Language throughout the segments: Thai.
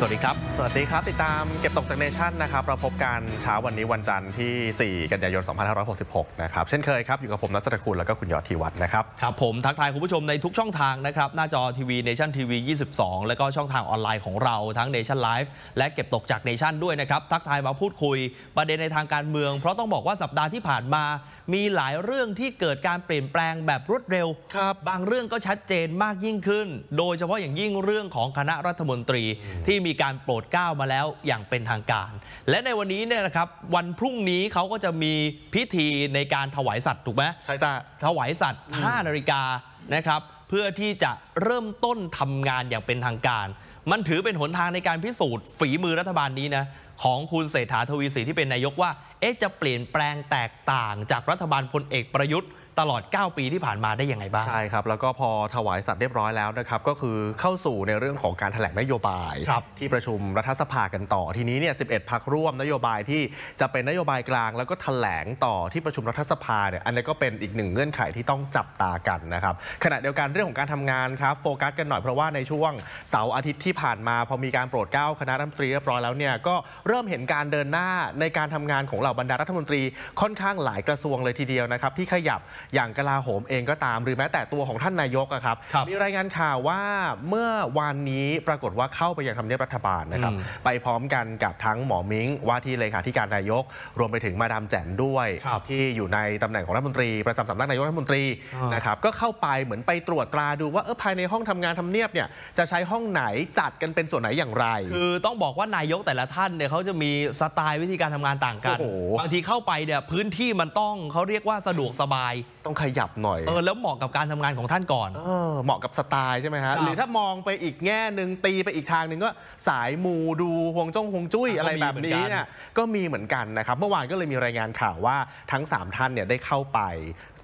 สวัสดีครับ สวัสดีครับ ติดตามเก็บตกจากเนชั่นนะครับเราพบกันเช้าวันนี้วันจันทร์ที่ 4 กันยายน2566นะครับเช่นเคยครับอยู่กับผมนัทคุณแล้วก็คุณยอดธีวัฒน์นะครับครับ ผมทักทายคุณผู้ชมในทุกช่องทางนะครับหน้าจอทีวีเนชั่นทีวี22 แล้วก็ช่องทางออนไลน์ของเราทั้งเนชั่นไลฟ์และเก็บตกจากเนชั่นด้วยนะครับทักทายมาพูดคุยประเด็นในทางการเมืองเพราะต้องบอกว่าสัปดาห์ที่ผ่านมา มีหลายเรื่องที่เกิดการเปลี่ยนแปลงแบบรวดเร็วครับบางเรื่องก็ชัดเจนมากยิ่งขึ้น โดยเฉพาะอย่างยิ่งเรื่องของคณะรัฐมนตรีที่มมีการโปรดเกล้ามาแล้วอย่างเป็นทางการ และในวันนี้เนี่ยนะครับวันพรุ่งนี้เขาก็จะมีพิธีในการถวายสัตว์ถูกไหมใช่จ้ะถวายสัตว์5นาฬิกานะครับเพื่อที่จะเริ่มต้นทำงานอย่างเป็นทางการ มันถือเป็นหนทางในการพิสูจน์ ฝีมือรัฐบาลนี้นะของคุณเศรษฐาทวีสีที่เป็นนายกว่าเอ๊ะจะเปลี่ยนแปลงแตกต่างจากรัฐบาลพลเอกประยุทธ์ตลอด 9 ปีที่ผ่านมาได้ยังไงบ้างใช่ครับแล้วก็พอถวายสัตว์เรียบร้อยแล้วนะครับก็คือเข้าสู่ในเรื่องของการถแถลงนโยบาย ที่ประชุมรัฐสภากันต่อ ทีนี้เนี่ย11พักร่วมนโยบายที่จะเป็นนโยบายกลางแล้วก็ถแถลงต่อที่ประชุมรัฐสภาเนี่ยอันนี้ก็เป็นอีกหนึ่งเงื่อนไขที่ต้องจับตากันนะครับขณะเดียวกันเรื่องของการทำงานครับโฟกัสกันหน่อยเพราะว่าในช่วงเสาร์อาทิตย์ที่ผ่านมา พอมีการโปรดเกล้าคณะรัฐมนตรีเรียบร้อยแล้วเนี่ยก็เริ่มเห็นการเดินหน้าในการทำงานของเหล่าบรรดารัฐมนตรีค่อนข้างหลายกระทรวงเลยทีเดียวนะครับที่ขยับอย่างกลาโหมเองก็ตามหรือแม้แต่ตัวของท่านนายกครับมีรายงานข่าวว่าเมื่อวานนี้ปรากฏว่าเข้าไปยังทำเนียบรัฐบาลนะครับ ไปพร้อมกันกับทั้งหมอมิง้งว่าที่เลขาธิการนายกรวมไปถึงมาดามแจ่มด้วย ที่อยู่ในตำแหน่งของรัฐมนตรีประจำสำนักนายกรัฐมนตรีนะครับก็เข้าไปเหมือนไปตรวจตราดู ว่าเออภายในห้องทำงานทำเนียบเนี่ยจะใช้ห้องไหนจัดกันเป็นส่วนไหนอย่างไร คือต้องบอกว่านายกแต่ละท่านเนี่ยเขาจะมีสไตล์วิธีการทำงานต่างกันบางทีเข้าไปเนี่ยพื้นที่มันต้องเขาเรียกว่าสะดวกสบายต้องขยับหน่อย เออแล้วเหมาะกับการทำงานของท่านก่อน เออ เหมาะกับสไตล์ใช่ไหมฮะ หรือถ้ามองไปอีกแง่หนึ่งตีไปอีกทางหนึ่งก็ สายมูดูฮวงจ้องฮวงจุ้ยอะไรแบบนี้เนี่ยก็มีเหมือนกันนะครับ เมื่อวานก็เลยมีรายงานข่าวว่าทั้ง 3 ท่านเนี่ยได้เข้าไป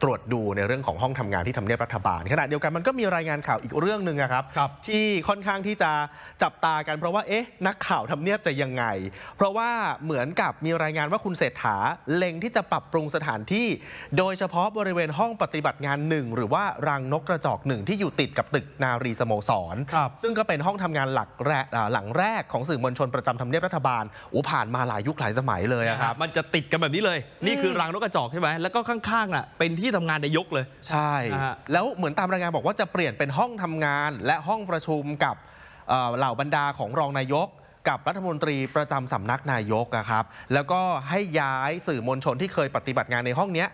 ตรวจดูในเรื่องของห้องทำงานที่ทำเนียบรัฐบาลขณะเดียวกันมันก็มีรายงานข่าวอีกเรื่องหนึ่งครับรบที่ค่อนข้างที่จะจับตากันเพราะว่าเอ๊ะนักข่าวทำเนียบจะยังไง เพราะว่าเหมือนกับมีรายงานว่าคุณเศรษฐาเล็งที่จะปรับปรุงสถานที่ โดยเฉพาะบริเวณห้องปฏิบัติงานหนึ่งหรือว่ารังนกกระจอกหนึ่งที่อยู่ติดกับตึกนารีสโมสร ซึ่งก็เป็นห้องทำงานหลักแรกหลังแรกของสื่อมวลชนประจำทำเนียบรัฐบาลอูผ่านมาหลายยุคหลายสมัยเลยครับมันจะติดกันแบบนี้เลย นี่คือรังนกกระจอกใช่ไหมแล้วก็ข้างๆน่ะเป็นที่ทำงานนายกเลยใช่แล้วเหมือนตามรายงานบอกว่าจะเปลี่ยนเป็นห้องทำงานและห้องประชุมกับเหล่าบรรดาของรองนายก กับรัฐมนตรีประจำสำนักนายกครับ แล้วก็ให้ย้ายสื่อมวลชนที่เคยปฏิบัติงานในห้องนี้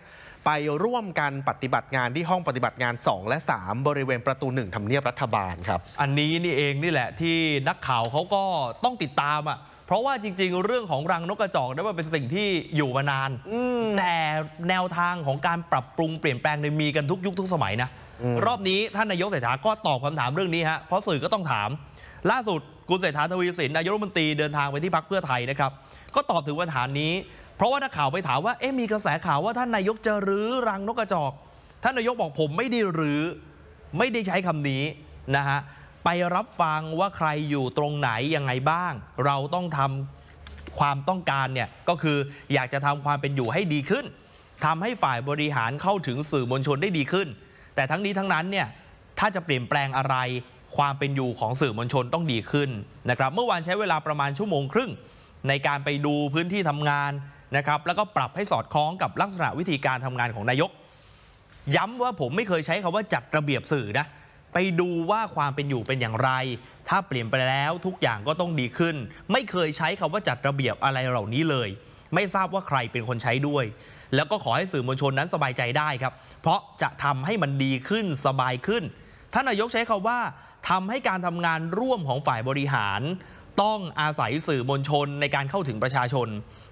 ไปร่วมกันปฏิบัติงานที่ห้องปฏิบัติงาน 2 และ 3 บริเวณประตู1ทำเนียบรัฐบาลครับ อันนี้นี่เองนี่แหละที่นักข่าวเขาก็ต้องติดตามอ่ะเพราะว่าจริงๆ เรื่องของรังนกกระจอกนั้นเป็นสิ่งที่อยู่มานานแต่แนวทางของการปรับปรุงเปลี่ยนแปลงในมีกันทุกยุคทุกสมัยนะรอบนี้ท่านนายกเศรษฐาก็ตอบคำถามเรื่องนี้ฮะเพราะสื่อก็ต้องถาม ล่าสุดคุณเศรษฐาทวีสินนายกรัฐมนตรีเดินทางไปที่พักเพื่อไทยนะครับ ก็ตอบถึงปัญหานี้เพราะว่าถ้าข่าวไปถามว่าเอ๊ะมีกระแสข่าวว่า ท่านนายกจะรื้อรังนกกระจอก ท่านนายกบอกผมไม่ได้รื้อไม่ได้ใช้คำนี้นะฮะ ไปรับฟังว่าใครอยู่ตรงไหน ยังไงบ้าง เราต้องทำความต้องการเนี่ยก็คืออยากจะทำความเป็นอยู่ให้ดีขึ้น ทำให้ฝ่ายบริหารเข้าถึงสื่อมวลชนได้ดีขึ้น แต่ทั้งนี้ทั้งนั้นเนี่ยถ้าจะเปลี่ยนแปลงอะไร ความเป็นอยู่ของสื่อมวลชนต้องดีขึ้นนะครับ เมื่อวานใช้เวลาประมาณชั่วโมงครึ่งในการไปดูพื้นที่ทำงานนะครับแล้วก็ปรับให้สอดคล้องกับลักษณะวิธีการทำงานของนายก ย้ำว่าผมไม่เคยใช้คำว่าจัดระเบียบสื่อนะ ไปดูว่าความเป็นอยู่เป็นอย่างไร ถ้าเปลี่ยนไปแล้วทุกอย่างก็ต้องดีขึ้น ไม่เคยใช้คำว่าจัดระเบียบอะไรเหล่านี้เลย ไม่ทราบว่าใครเป็นคนใช้ด้วย แล้วก็ขอให้สื่อมวลชนนั้นสบายใจได้ครับ เพราะจะทำให้มันดีขึ้นสบายขึ้นท่านนายกใช้คำว่าทำให้การทำงานร่วมของฝ่ายบริหาร ต้องอาศัยสื่อมวลชนในการเข้าถึงประชาชน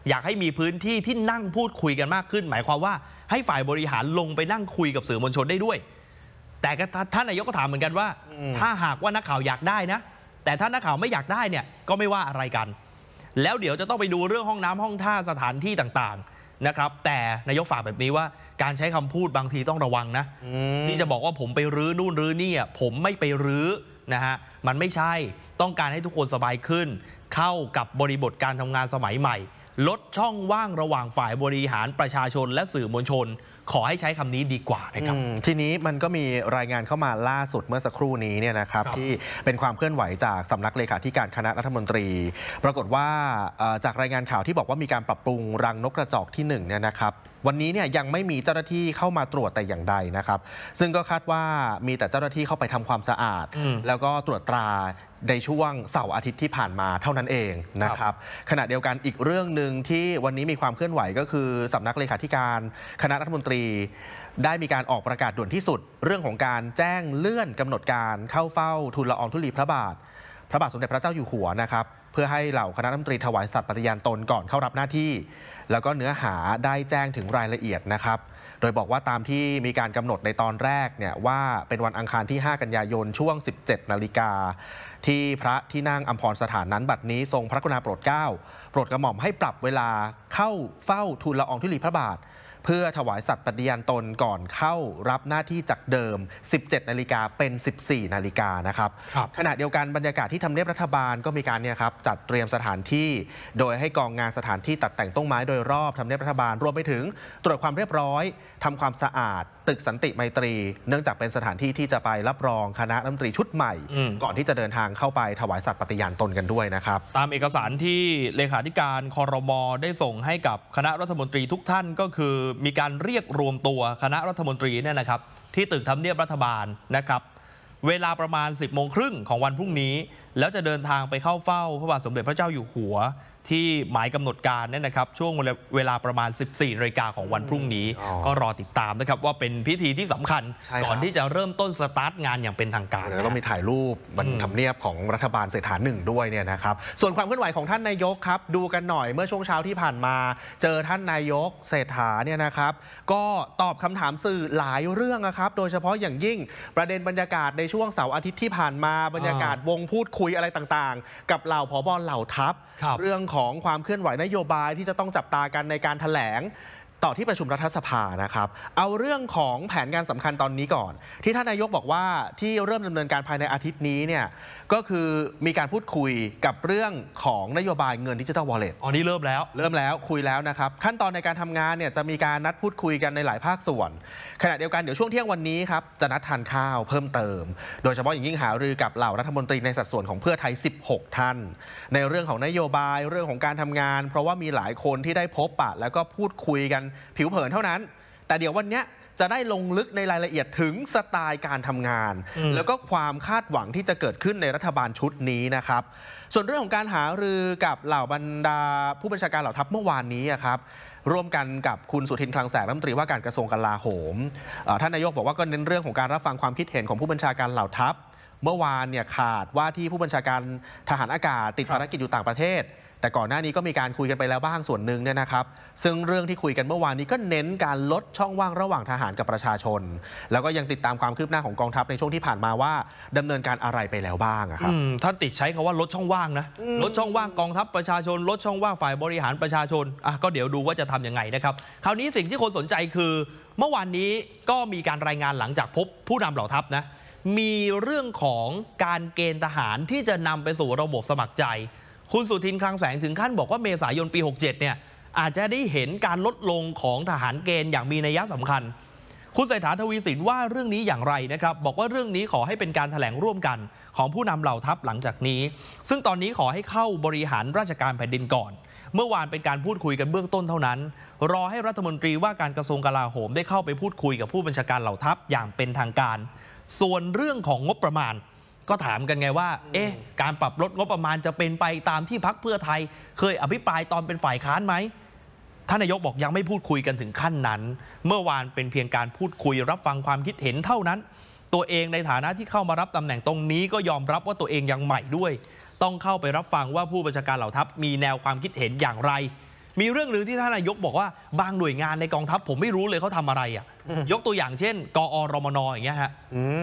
อยากให้มีพื้นที่ที่นั่งพูดคุยกันมากขึ้น หมายความว่าให้ฝ่ายบริหารลงไปนั่งคุยกับสื่อมวลชนได้ด้วย แต่ท่านนายกก็ถามเหมือนกันว่า ถ้าหากว่านักข่าวอยากได้นะ แต่ถ้านักข่าวไม่อยากได้เนี่ยก็ไม่ว่าอะไรกัน แล้วเดี๋ยวจะต้องไปดูเรื่องห้องน้ำห้องท่าสถานที่ต่างๆนะครับแต่นายกฝากแบบนี้ว่าการใช้คำพูดบางทีต้องระวังนะที่จะบอกว่าผมไปรื้อนู่นรื้อนี่ผมไม่ไปรื้อนะฮะมันไม่ใช่ต้องการให้ทุกคนสบายขึ้น เข้ากับบริบทการทำงานสมัยใหม่ลดช่องว่างระหว่างฝ่ายบริหารประชาชนและสื่อมวลชน ขอให้ใช้คำนี้ดีกว่านะครับทีนี้มันก็มีรายงานเข้ามาล่าสุดเมื่อสักครู่นี้เนี่ยนะครับรบที่เป็นความเคลื่อนไหวจากสำนักเลขาธิการคณะรัฐมนตรี ปรากฏว่าจากรายงานข่าวที่บอกว่ามีการปรับปรุงรังนกกระจอกที่1เนี่ยนะครับ วันนี้เนี่ยยังไม่มีเจ้าหน้าที่เข้ามาตรวจแต่อย่างใดนะครับ ซึ่งก็คาดว่ามีแต่เจ้าหน้าที่เข้าไปทำความสะอาด แล้วก็ตรวจตราในช่วงเสาร์อาทิตย์ที่ผ่านมาเท่านั้นเองนะครับ ขณะเดียวกันอีกเรื่องหนึ่งที่วันนี้มีความเคลื่อนไหวก็คือสานักเลขาธิการ คณะรัฐมนตรี ได้มีการออกประกาศด่วนที่สุด เรื่องของการแจ้งเลื่อนกำหนดการเข้าเฝ้าทูลละอองธุลีพระบาทพระบาทสมเด็จพระเจ้าอยู่หัวนะครับ เพื่อให้เหล่าคณะรัฐมนตรีถวายสัตย์ปฏิญาณตนก่อนเข้ารับหน้าที่ แล้วก็เนื้อหาได้แจ้งถึงรายละเอียดนะครับโดยบอกว่าตามที่มีการกำหนดในตอนแรกเนี่ย ว่าเป็นวันอังคารที่ 5 กันยายนช่วง 17 นาฬิกา ที่พระที่นั่งอัมพรสถานนั้นบัดนี้ทรงพระกรุณาโปรดเกล้าโปรดกระหม่อมให้ปรับเวลาเข้าเฝ้าทูลละอองธุลีพระบาทพื่อถวายสัตย์ปฏิญาณตนก่อนเข้ารับหน้าที่จากเดิม 17 นาฬิกาเป็น 14 นาฬิกานะครับรบขณะเดียวกันบรรยากาศที่ทำเนียบรัฐบาลก็มีการเนี่ยครับจัดเตรียมสถานที่ โดยให้กองงานสถานที่ตัดแต่งต้นไม้ โดยรอบทำเนียบรัฐบาลรวมไปถึงตรวจความเรียบร้อยทำความสะอาดตึกสันติไมตรี เนื่องจากเป็นสถานที่ที่จะไปรับรองคณะรัฐมนตรีชุดใหม่ ก่อนที่จะเดินทางเข้าไปถวายสัตย์ปฏิญาณตนกันด้วยนะครับ ตามเอกสารที่เลขาธิการคอรมอได้ส่งให้กับคณะรัฐมนตรีทุกท่านก็คือมีการเรียกรวมตัวคณะรัฐมนตรีเนี่ยนะครับ ที่ตึกทำเนียบรัฐบาลนะครับเวลาประมาณ 10บโมงครึ่งของวันพรุ่งนี้ แล้วจะเดินทางไปเข้าเฝ้าพระบาทสมเด็จพระเจ้าอยู่หัวที่หมายกำหนดการเนี่ยนะครับช่วงเวลาประมาณ 14นาฬิกาของวันพรุ่งนี้ก็รอติดตามนะครับ ว่าเป็นพิธีที่สำคัญ ก่อนที่จะเริ่มต้นสตาร์ทงานอย่างเป็นทางการาต้องมีถ่ายรูปบันทาเนียบของรัฐบาลเศรษฐาหนึ่งด้วยเนี่ยนะครับ ส่วนความเคลื่อนไหวของท่านนายกครับ ดูกันหน่อยเมื่อช่วงเช้าที่ผ่านมาเจอท่านนายกเศรษฐาเนี่ยนะครับ ก็ตอบคำถามสื่อหลายเรื่องนะครับโดยเฉพาะอย่างยิ่งประเด็นบรรยากาศในช่วงเสาร์อาทิตย์ที่ผ่านมาบรรยากาศวงพูดคุยอะไรต่างๆ กับเหล่าผบอเหล่าทัพเรื่องของของความเคลื่อนไหวนโยบายที่จะต้องจับตากันในการถแถลง ต่อที่ประชุมรัฐสภานะครับ เอาเรื่องของแผนงานสำคัญตอนนี้ก่อน ที่ท่านนายกบอกว่าที่เริ่มดำเนินการภายในอาทิตย์นี้เนี่ยก็คือมีการพูดคุยกับเรื่องของนโยบายเงินดิจิทัลวอลเล็ต อ๋อนี่เริ่มแล้ว เริ่มแล้วคุยแล้วนะครับ ขั้นตอนในการทำงานเนี่ยจะมีการนัดพูดคุยกันในหลายภาคส่วนขณะเดียวกัน เดี๋ยวช่วงเที่ยงวันนี้ครับจะนัดทานข้าวเพิ่มเติม โดยเฉพาะอย่างยิ่งหารือกับเหล่ารัฐมนตรีในสัดส่วนของเพื่อไทย 16 ท่านในเรื่องของนโยบายเรื่องของการทำงาน เพราะว่ามีหลายคนที่ได้พบปะแล้วก็พูดคุยกันผิวเผินเท่านั้น แต่เดี๋ยววันนี้จะได้ลงลึกในรายละเอียดถึงสไตล์การทำงาน แล้วก็ความคาดหวังที่จะเกิดขึ้นในรัฐบาลชุดนี้นะครับ ส่วนเรื่องของการหารือกับเหล่าบรรดา ผู้บัญชาการเหล่าทัพเมื่อวานนี้ครับร่วมกันกับคุณสุทิน คลังแสงรัฐมนตรีว่าการกระทรวงกลาโหมท่านนายกบอกว่าก็เน้นเรื่องของการรับฟังความคิดเห็นของผู้บัญชาการเหล่าทัพเมื่อวานเนี่ยขาดว่าที่ผู้บัญชาการทหารอากาศ ติดภารกิจอยู่ต่างประเทศแต่ก่อนหน้านี้ก็มีการคุยกันไปแล้วบ้างส่วนหนึ่งเนี่ยนะครับ ซึ่งเรื่องที่คุยกันเมื่อวานนี้ก็เน้นการลดช่องว่างระหว่างทหารกับประชาชน แล้วก็ยังติดตามความคืบหน้าของกองทัพในช่วงที่ผ่านมาว่าดำเนินการอะไรไปแล้วบ้างครับท่านติดใช้คำว่าลดช่องว่างนะลดช่องว่างกองทัพประชาชน ลดช่องว่างฝ่ายบริหารประชาชนอ่ะก็เดี๋ยวดูว่าจะทํำยังไงนะครับคราวนี้สิ่งที่คนสนใจคือ เมื่อวานนี้ก็มีการรายงานหลังจากพบผู้นำเหล่าทัพนะมีเรื่องของการเกณฑ์ทหารที่จะนำไปสู่ระบบสมัครใจคุณสุทินคลังแสงถึงขั้นบอกว่าเมษายนปี 67 เนี่ยอาจจะได้เห็นการลดลงของทหารเกณฑ์อย่างมีนัยสำคัญ คุณเศรษฐาทวีสินว่าเรื่องนี้อย่างไรนะครับบอกว่าเรื่องนี้ขอให้เป็นการถแถลงร่วมกัน ของผู้นำเหล่าทัพหลังจากนี้ ซึ่งตอนนี้ขอให้เข้าบริหารราชการแผ่นดินก่อน เมื่อวานเป็นการพูดคุยกันเบื้องต้นเท่านั้น รอให้รัฐมนตรีว่าการกระทรวงกลาโหมได้เข้าไปพูดคุยกับผู้บัญชาการเหล่าทัพอย่างเป็นทางการ ส่วนเรื่องของงบประมาณก็ถามกันไงว่า เอ๊ะ การปรับลดงบประมาณจะเป็นไปตามที่พักเพื่อไทย เคยอภิปรายตอนเป็นฝ่ายค้านไหมท่านนายกบอกยังไม่พูดคุยกันถึงขั้นนั้น เมื่อวานเป็นเพียงการพูดคุยรับฟังความคิดเห็นเท่านั้น ตัวเองในฐานะที่เข้ามารับตำแหน่งตรงนี้ก็ยอมรับว่าตัวเองยังใหม่ด้วย ต้องเข้าไปรับฟังว่าผู้บัญชาการเหล่าทัพมีแนวความคิดเห็นอย่างไรมีเรื่องหนึ่งที่ท่านนายกบอกว่าบางหน่วยงานในกองทัพผมไม่รู้เลยเขาทำอะไรอ่ะ ยกตัวอย่างเช่นกอรมนอย่างเงี้ยฮะ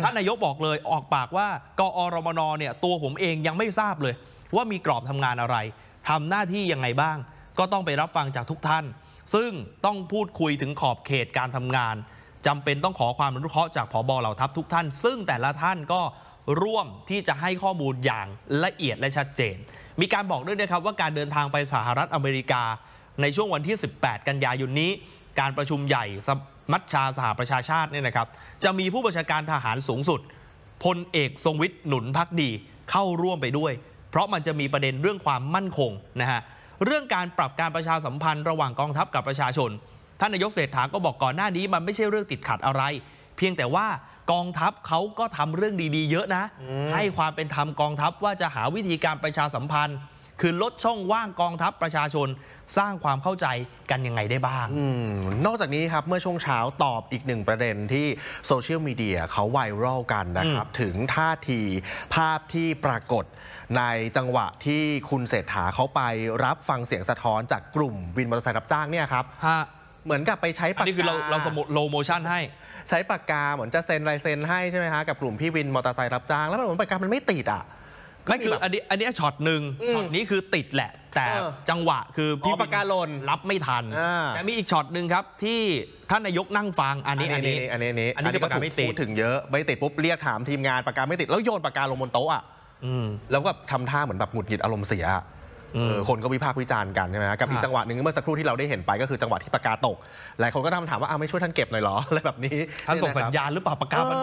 ท่านนายกบอกเลยออกปากว่ากอรมนเนี่ยตัวผมเองยังไม่ทราบเลย ว่ามีกรอบทำงานอะไร ทำหน้าที่ยังไงบ้าง ก็ต้องไปรับฟังจากทุกท่าน ซึ่งต้องพูดคุยถึงขอบเขตการทำงาน จำเป็นต้องขอความรู้เคราะห์จากผบเหล่าทัพทุกท่าน ซึ่งแต่ละท่านก็ร่วมที่จะให้ข้อมูลอย่างละเอียดและชัดเจน มีการบอกด้วยนะครับว่าการเดินทางไปสหรัฐอเมริกาในช่วงวันที่ 18 กันยายนนี้ การประชุมใหญ่สมัชชาสหประชาชาติเนี่ยนะครับจะมีผู้บัญชาการทหารสูงสุด พลเอกทรงวิทย์หนุนพักดี เข้าร่วมไปด้วย เพราะมันจะมีประเด็นเรื่องความมั่นคงนะฮะเรื่องการปรับการประชาสัมพันธ์ระหว่างกองทัพกับประชาชนท่านนายกเศรษฐาก็บอกก่อนหน้านี้ มันไม่ใช่เรื่องติดขัดอะไร เพียงแต่ว่ากองทัพเขาก็ทำเรื่องดีๆ เยอะนะ ให้ความเป็นธรรมกองทัพว่าจะหาวิธีการประชาสัมพันธ์ คือลดช่องว่างกองทัพประชาชนสร้างความเข้าใจกันยังไงได้บ้างอนอกจากนี้ครับ เมื่อช่วงเช้าตอบอีกหนึ่งประเด็นที่โซเชียลมีเดียเขาไวรัลกันนะครับ ถึงท่าทีภาพที่ปรากฏในจังหวะที่คุณเศรษฐาเขาไปรับฟังเสียงสะท้อนจากกลุ่มวินมอเตอร์ไซค์รับจ้างเนี่ยครับเหมือนกับไปใช้ปากกา อันนี้คือเราเราสมุดโลโมชั่น ให้ ใช้ปากกาเหมือนจะเซ็นลายเซ็นให้ใช่ไหมฮะกับกลุ่มพี่วินมอเตอร์ไซค์รับจ้างแล้วมันเหมือนปากกามันไม่ติดอ่ะไม่คืออันนี้อันนี้ช็อตหนึ่งช็อตนี้คือติดแหละ แต่จังหวะคือพี่ปากาลนรับไม่ทัน แต่มีอีกช็อตหนึ่งครับที่ท่านนายกนั่งฟังอันนี้อันนี้ อันนี้อันนี้อันนี้ปากกาไม่ติดถึงเยอะไม่ติดปุ๊บเรียกถามทีมงานปากกาไม่ติดแล้วโยนปากกาลงบนโต๊ะอ่ะแล้วก็ทำท่าเหมือนแบบหงุดหงิดอารมณ์เสียคนก็วิพากษ์วิจารณ์กันใช่ไหมกับอีกจังหวะหนึ่งเมื่อสักครู่ที่เราได้เห็นไปก็คือจังหวะที่ปากกาตกหลายคนก็ถามว่าอ้าวไม่ช่วยท่านเก็บหน่อยหรออะไรแบบนี้ท่านส่งสัญญาณหรือเปล่าปากกามัน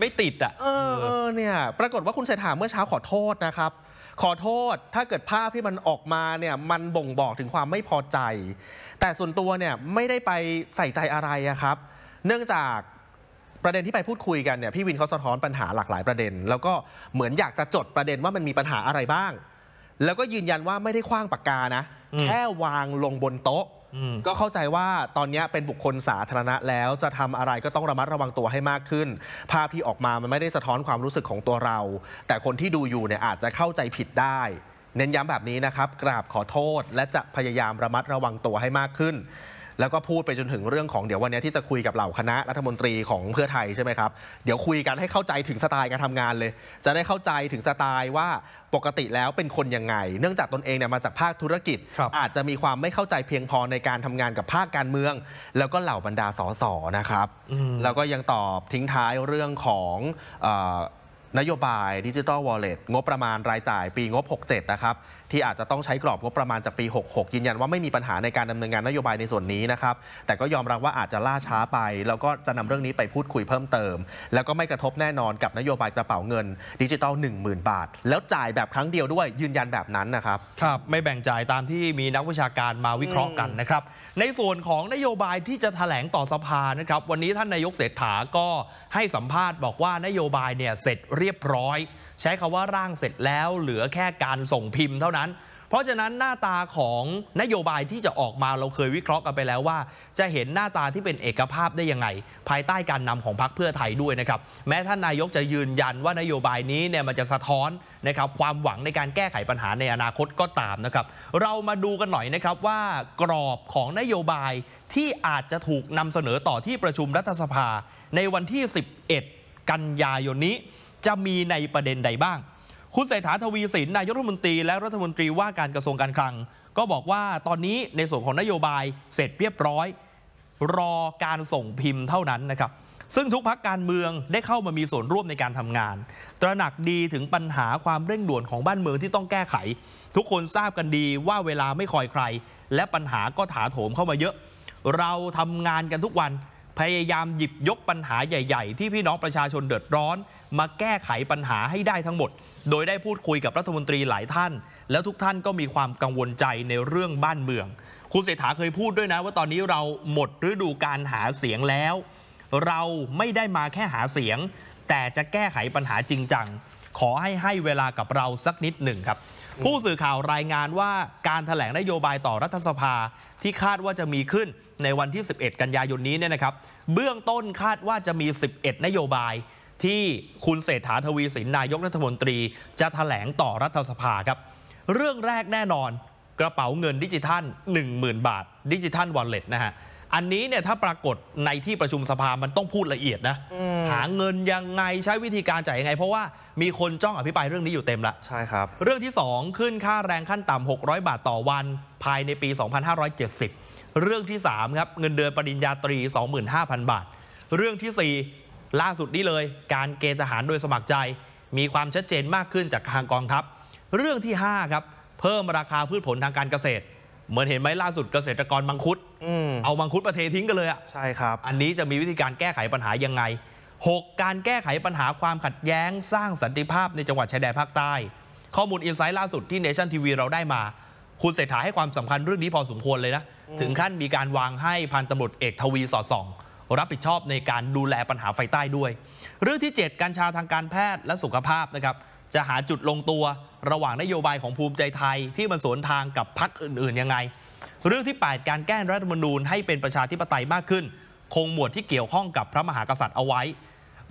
ไม่ติดอ่ะเออเนี่ยปรากฏว่าคุณเศรษฐาเมื่อเช้าขอโทษนะครับ ขอโทษถ้าเกิดภาพที่มันออกมาเนี่ยมันบ่งบอกถึงความไม่พอใจ แต่ส่วนตัวเนี่ยไม่ได้ไปใส่ใจอะไรครับ เนื่องจากประเด็นที่ไปพูดคุยกันเนี่ยพี่วินเขาสะท้อนปัญหาหลากหลายประเด็น แล้วก็เหมือนอยากจะจดประเด็นว่ามันมีปัญหาอะไรบ้างแล้วก็ยืนยันว่าไม่ได้คว้างปากกานะ แค่วางลงบนโต๊ะก็เข้าใจว่าตอนนี้เป็นบุคคลสาธารณะ แล้วจะทำอะไรก็ต้องระมัดระวังตัวให้มากขึ้น ภาพที่ออกมามันไม่ได้สะท้อนความรู้สึกของตัวเรา แต่คนที่ดูอยู่เนี่ยอาจจะเข้าใจผิดได้ เน้นย้ำแบบนี้นะครับ กราบขอโทษและจะพยายามระมัดระวังตัวให้มากขึ้นแล้วก็พูดไปจนถึงเรื่องของเดี๋ยววันนี้ที่จะคุยกับเหล่าคณะรัฐมนตรีของเพื่อไทยใช่ไหมครับเดี๋ยวคุยกันให้เข้าใจถึงสไตล์การทำงานเลย จะได้เข้าใจถึงสไตล์ว่าปกติแล้วเป็นคนยังไง เนื่องจากตนเองเนี่ยมาจากภาคธุรกิจอาจจะมีความไม่เข้าใจเพียงพอในการทำงานกับภาคการเมือง แล้วก็เหล่าบรรดาสสนะครับ แล้วก็ยังตอบทิ้งท้ายเรื่องของนโยบายดิจิอลวอลเล็ตงบประมาณรายจ่าย ปีงบ 67 นะครับที่ อาจจะต้องใช้กรอบงบประมาณ จาก ปี 66 ยืนยัน ว่า ไม่มีปัญหาในการดำเนินงานนโยบายในส่วนนี้นะครับ แต่ก็ยอมรับว่าอาจจะล่าช้าไป แล้วก็จะนำเรื่องนี้ไปพูดคุยเพิ่มเติม แล้วก็ไม่กระทบแน่นอนกับนโยบายกระเป๋าเงิน ดิจิตอล 10,000 บาท แล้วจ่ายแบบครั้งเดียวด้วยยืนยันแบบนั้นนะครับ ครับ ไม่แบ่งจ่ายตามที่มีนักวิชาการมาวิเคราะห์กันนะครับ ในส่วนของนโยบายที่จะถแถลงต่อสภานะครับ วันนี้ท่านนายกเศรษฐาก็ให้สัมภาษณ์บอกว่านโยบายเนี่ยเสร็จเรียบร้อยใช้คาว่าร่างเสร็จแล้วเหลือแค่การส่งพิมพ์เท่านั้น เพราะฉะนั้นหน้าตาของนโยบายที่จะออกมาเราเคยวิเคราะห์กันไปแล้วว่า จะเห็นหน้าตาที่เป็นเอกภาพได้ยังไง ภายใต้การนำของพรรคเพื่อไทยด้วยนะครับ แม้ท่านนายกจะยืนยัน ว่านโยบายนี้เนี่ยมันจะสะท้อนนะครับความหวังในการแก้ไขปัญหาในอนาคตก็ตามนะครับ เรามาดูกันหน่อยนะครับว่ากรอบของนโยบายที่อาจจะถูกนำเสนอต่อที่ประชุมรัฐสภา ในวันที่ 11 กันยายนนี้จะมีในประเด็นใดบ้าง คุณเศรษฐาทวีสินนายรัฐมนตรีและรัฐมนตรี ว่าการกระทรวงการคลัง ก็บอกว่าตอนนี้ในส่วนของนโยบายเสร็จเรียบร้อย รอการส่งพิมพ์เท่านั้นนะครับ ซึ่งทุกพักการเมืองได้เข้ามามีส่วนร่วมในการทำงาน ตระหนักดีถึงปัญหาความเร่งด่วนของบ้านเมืองที่ต้องแก้ไข ทุกคนทราบกันดีว่าเวลาไม่คอยใครและปัญหาก็ถาโถมเข้ามาเยอะ เราทำงานกันทุกวันพยายามหยิบยกปัญหาใหญ่ๆ ที่พี่น้องประชาชนเดือดร้อนมาแก้ไขปัญหาให้ได้ทั้งหมด โดยได้พูดคุยกับรัฐมนตรีหลายท่าน แล้วทุกท่านก็มีความกังวลใจในเรื่องบ้านเมืองคุณเศรษฐาเคยพูดด้วยนะ ว่าตอนนี้เราหมดฤดูการหาเสียงแล้ว เราไม่ได้มาแค่หาเสียง แต่จะแก้ไขปัญหาจริงจัง ขอให้ให้เวลากับเราสักนิดหนึ่งครับ ผู้สื่อข่าวรายงานว่าการถแถลงนโยบายต่อรัฐสภาที่คาดว่าจะมีขึ้น ในวันที่ 11 กันยายนนี้เนี่ยนะครับ เบื้องต้นคาดว่าจะมี 11 นโยบายที่คุณเศรษฐาทวีสินนายกรัฐมนตรี จะถแถลงต่อรัฐสภาครับ เรื่องแรกแน่นอนกระเป๋าเงินดิจิทัล 10,000 บาทดิจิทัลวอลเล็ตนะฮะอันนี้เนี่ยถ้าปรากฏในที่ประชุมสภามันต้องพูดละเอียดนะ หาเงินยังไงใช้วิธีการจ่ายยังไง เพราะว่ามีคนจ้องอภิปรายเรื่องนี้อยู่เต็มละใช่ครับเรื่องที่ 2 ขึ้นค่าแรงขั้นต่ำ600 บาทต่อวันภายในปี 2570 เรื่องที่ 3 ครับ เงินเดือนปริญญาตรี 25,000 บาท เรื่องที่4ล่าสุดนี้เลย การเกณฑ์ทหารโดยสมัครใจ มีความชัดเจนมากขึ้นจากทางกองทัพเรื่องที่ 5 ครับ เพิ่มราคาพืชผลทางการเกษตร เหมือนเห็นไหมล่าสุดเกษตรกรมังคุดอเอามังคุดประเท ทิ้งกันเลยอ่ะใช่ครับ อันนี้จะมีวิธีการแก้ไขปัญหายังไง 6. การแก้ไขปัญหาความขัดแย้งสร้างสันติภาพในจังหวัดชายแดนภาคใต้ ข้อมูลอินไซต์ล่าสุดที่เนชั่นทีวีเราได้มา คุณเศรษฐาให้ความสำคัญเรื่องนี้พอสมควรเลยนะถึงขั้นมีการวางให้พันตำรวจเอกทวีสอดส่องรับผิดชอบในการดูแลปัญหาไฟใต้ด้วย เรื่องที่ 7กัญชาทางการแพทย์และสุขภาพนะครับ จะหาจุดลงตัวระหว่างนโยบายของภูมิใจไทยที่มันสวนทางกับพรรคอื่นๆ ยังไง เรื่องที่ 8 การแก้รัฐธรรมนูญให้เป็นประชาธิปไตยมากขึ้น คงหมวดที่เกี่ยวข้องกับพระมหากษัตริย์เอาไว้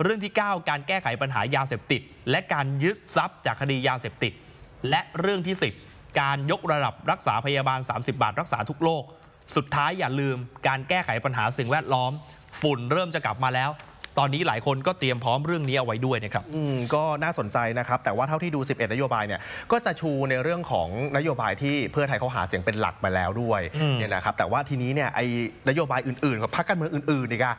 เรื่องที่ 9 การแก้ไขปัญหายาเสพติด และการยึดทรัพย์จากคดียาเสพติด และเรื่องที่ 10 การยกระดับรักษาพยาบาล 30 บาทรักษาทุกโรค สุดท้ายอย่าลืม การแก้ไขปัญหาสิ่งแวดล้อมฝุ่นเริ่มจะกลับมาแล้วตอนนี้หลายคนก็เตรียมพร้อมเรื่องนี้เอาไว้ด้วยนะครับอืมก็น่าสนใจนะครับแต่ว่าเท่าที่ดู 11 นโยบายเนี่ยก็จะชูในเรื่องของนโยบายที่เพื่อไทยเขาหาเสียงเป็นหลักมาแล้วด้วยเนี่ยนะครับแต่ว่าทีนี้เนี่ยไอ้นโยบายอื่นๆกับพรรคการเมืองอื่นๆนี่ก็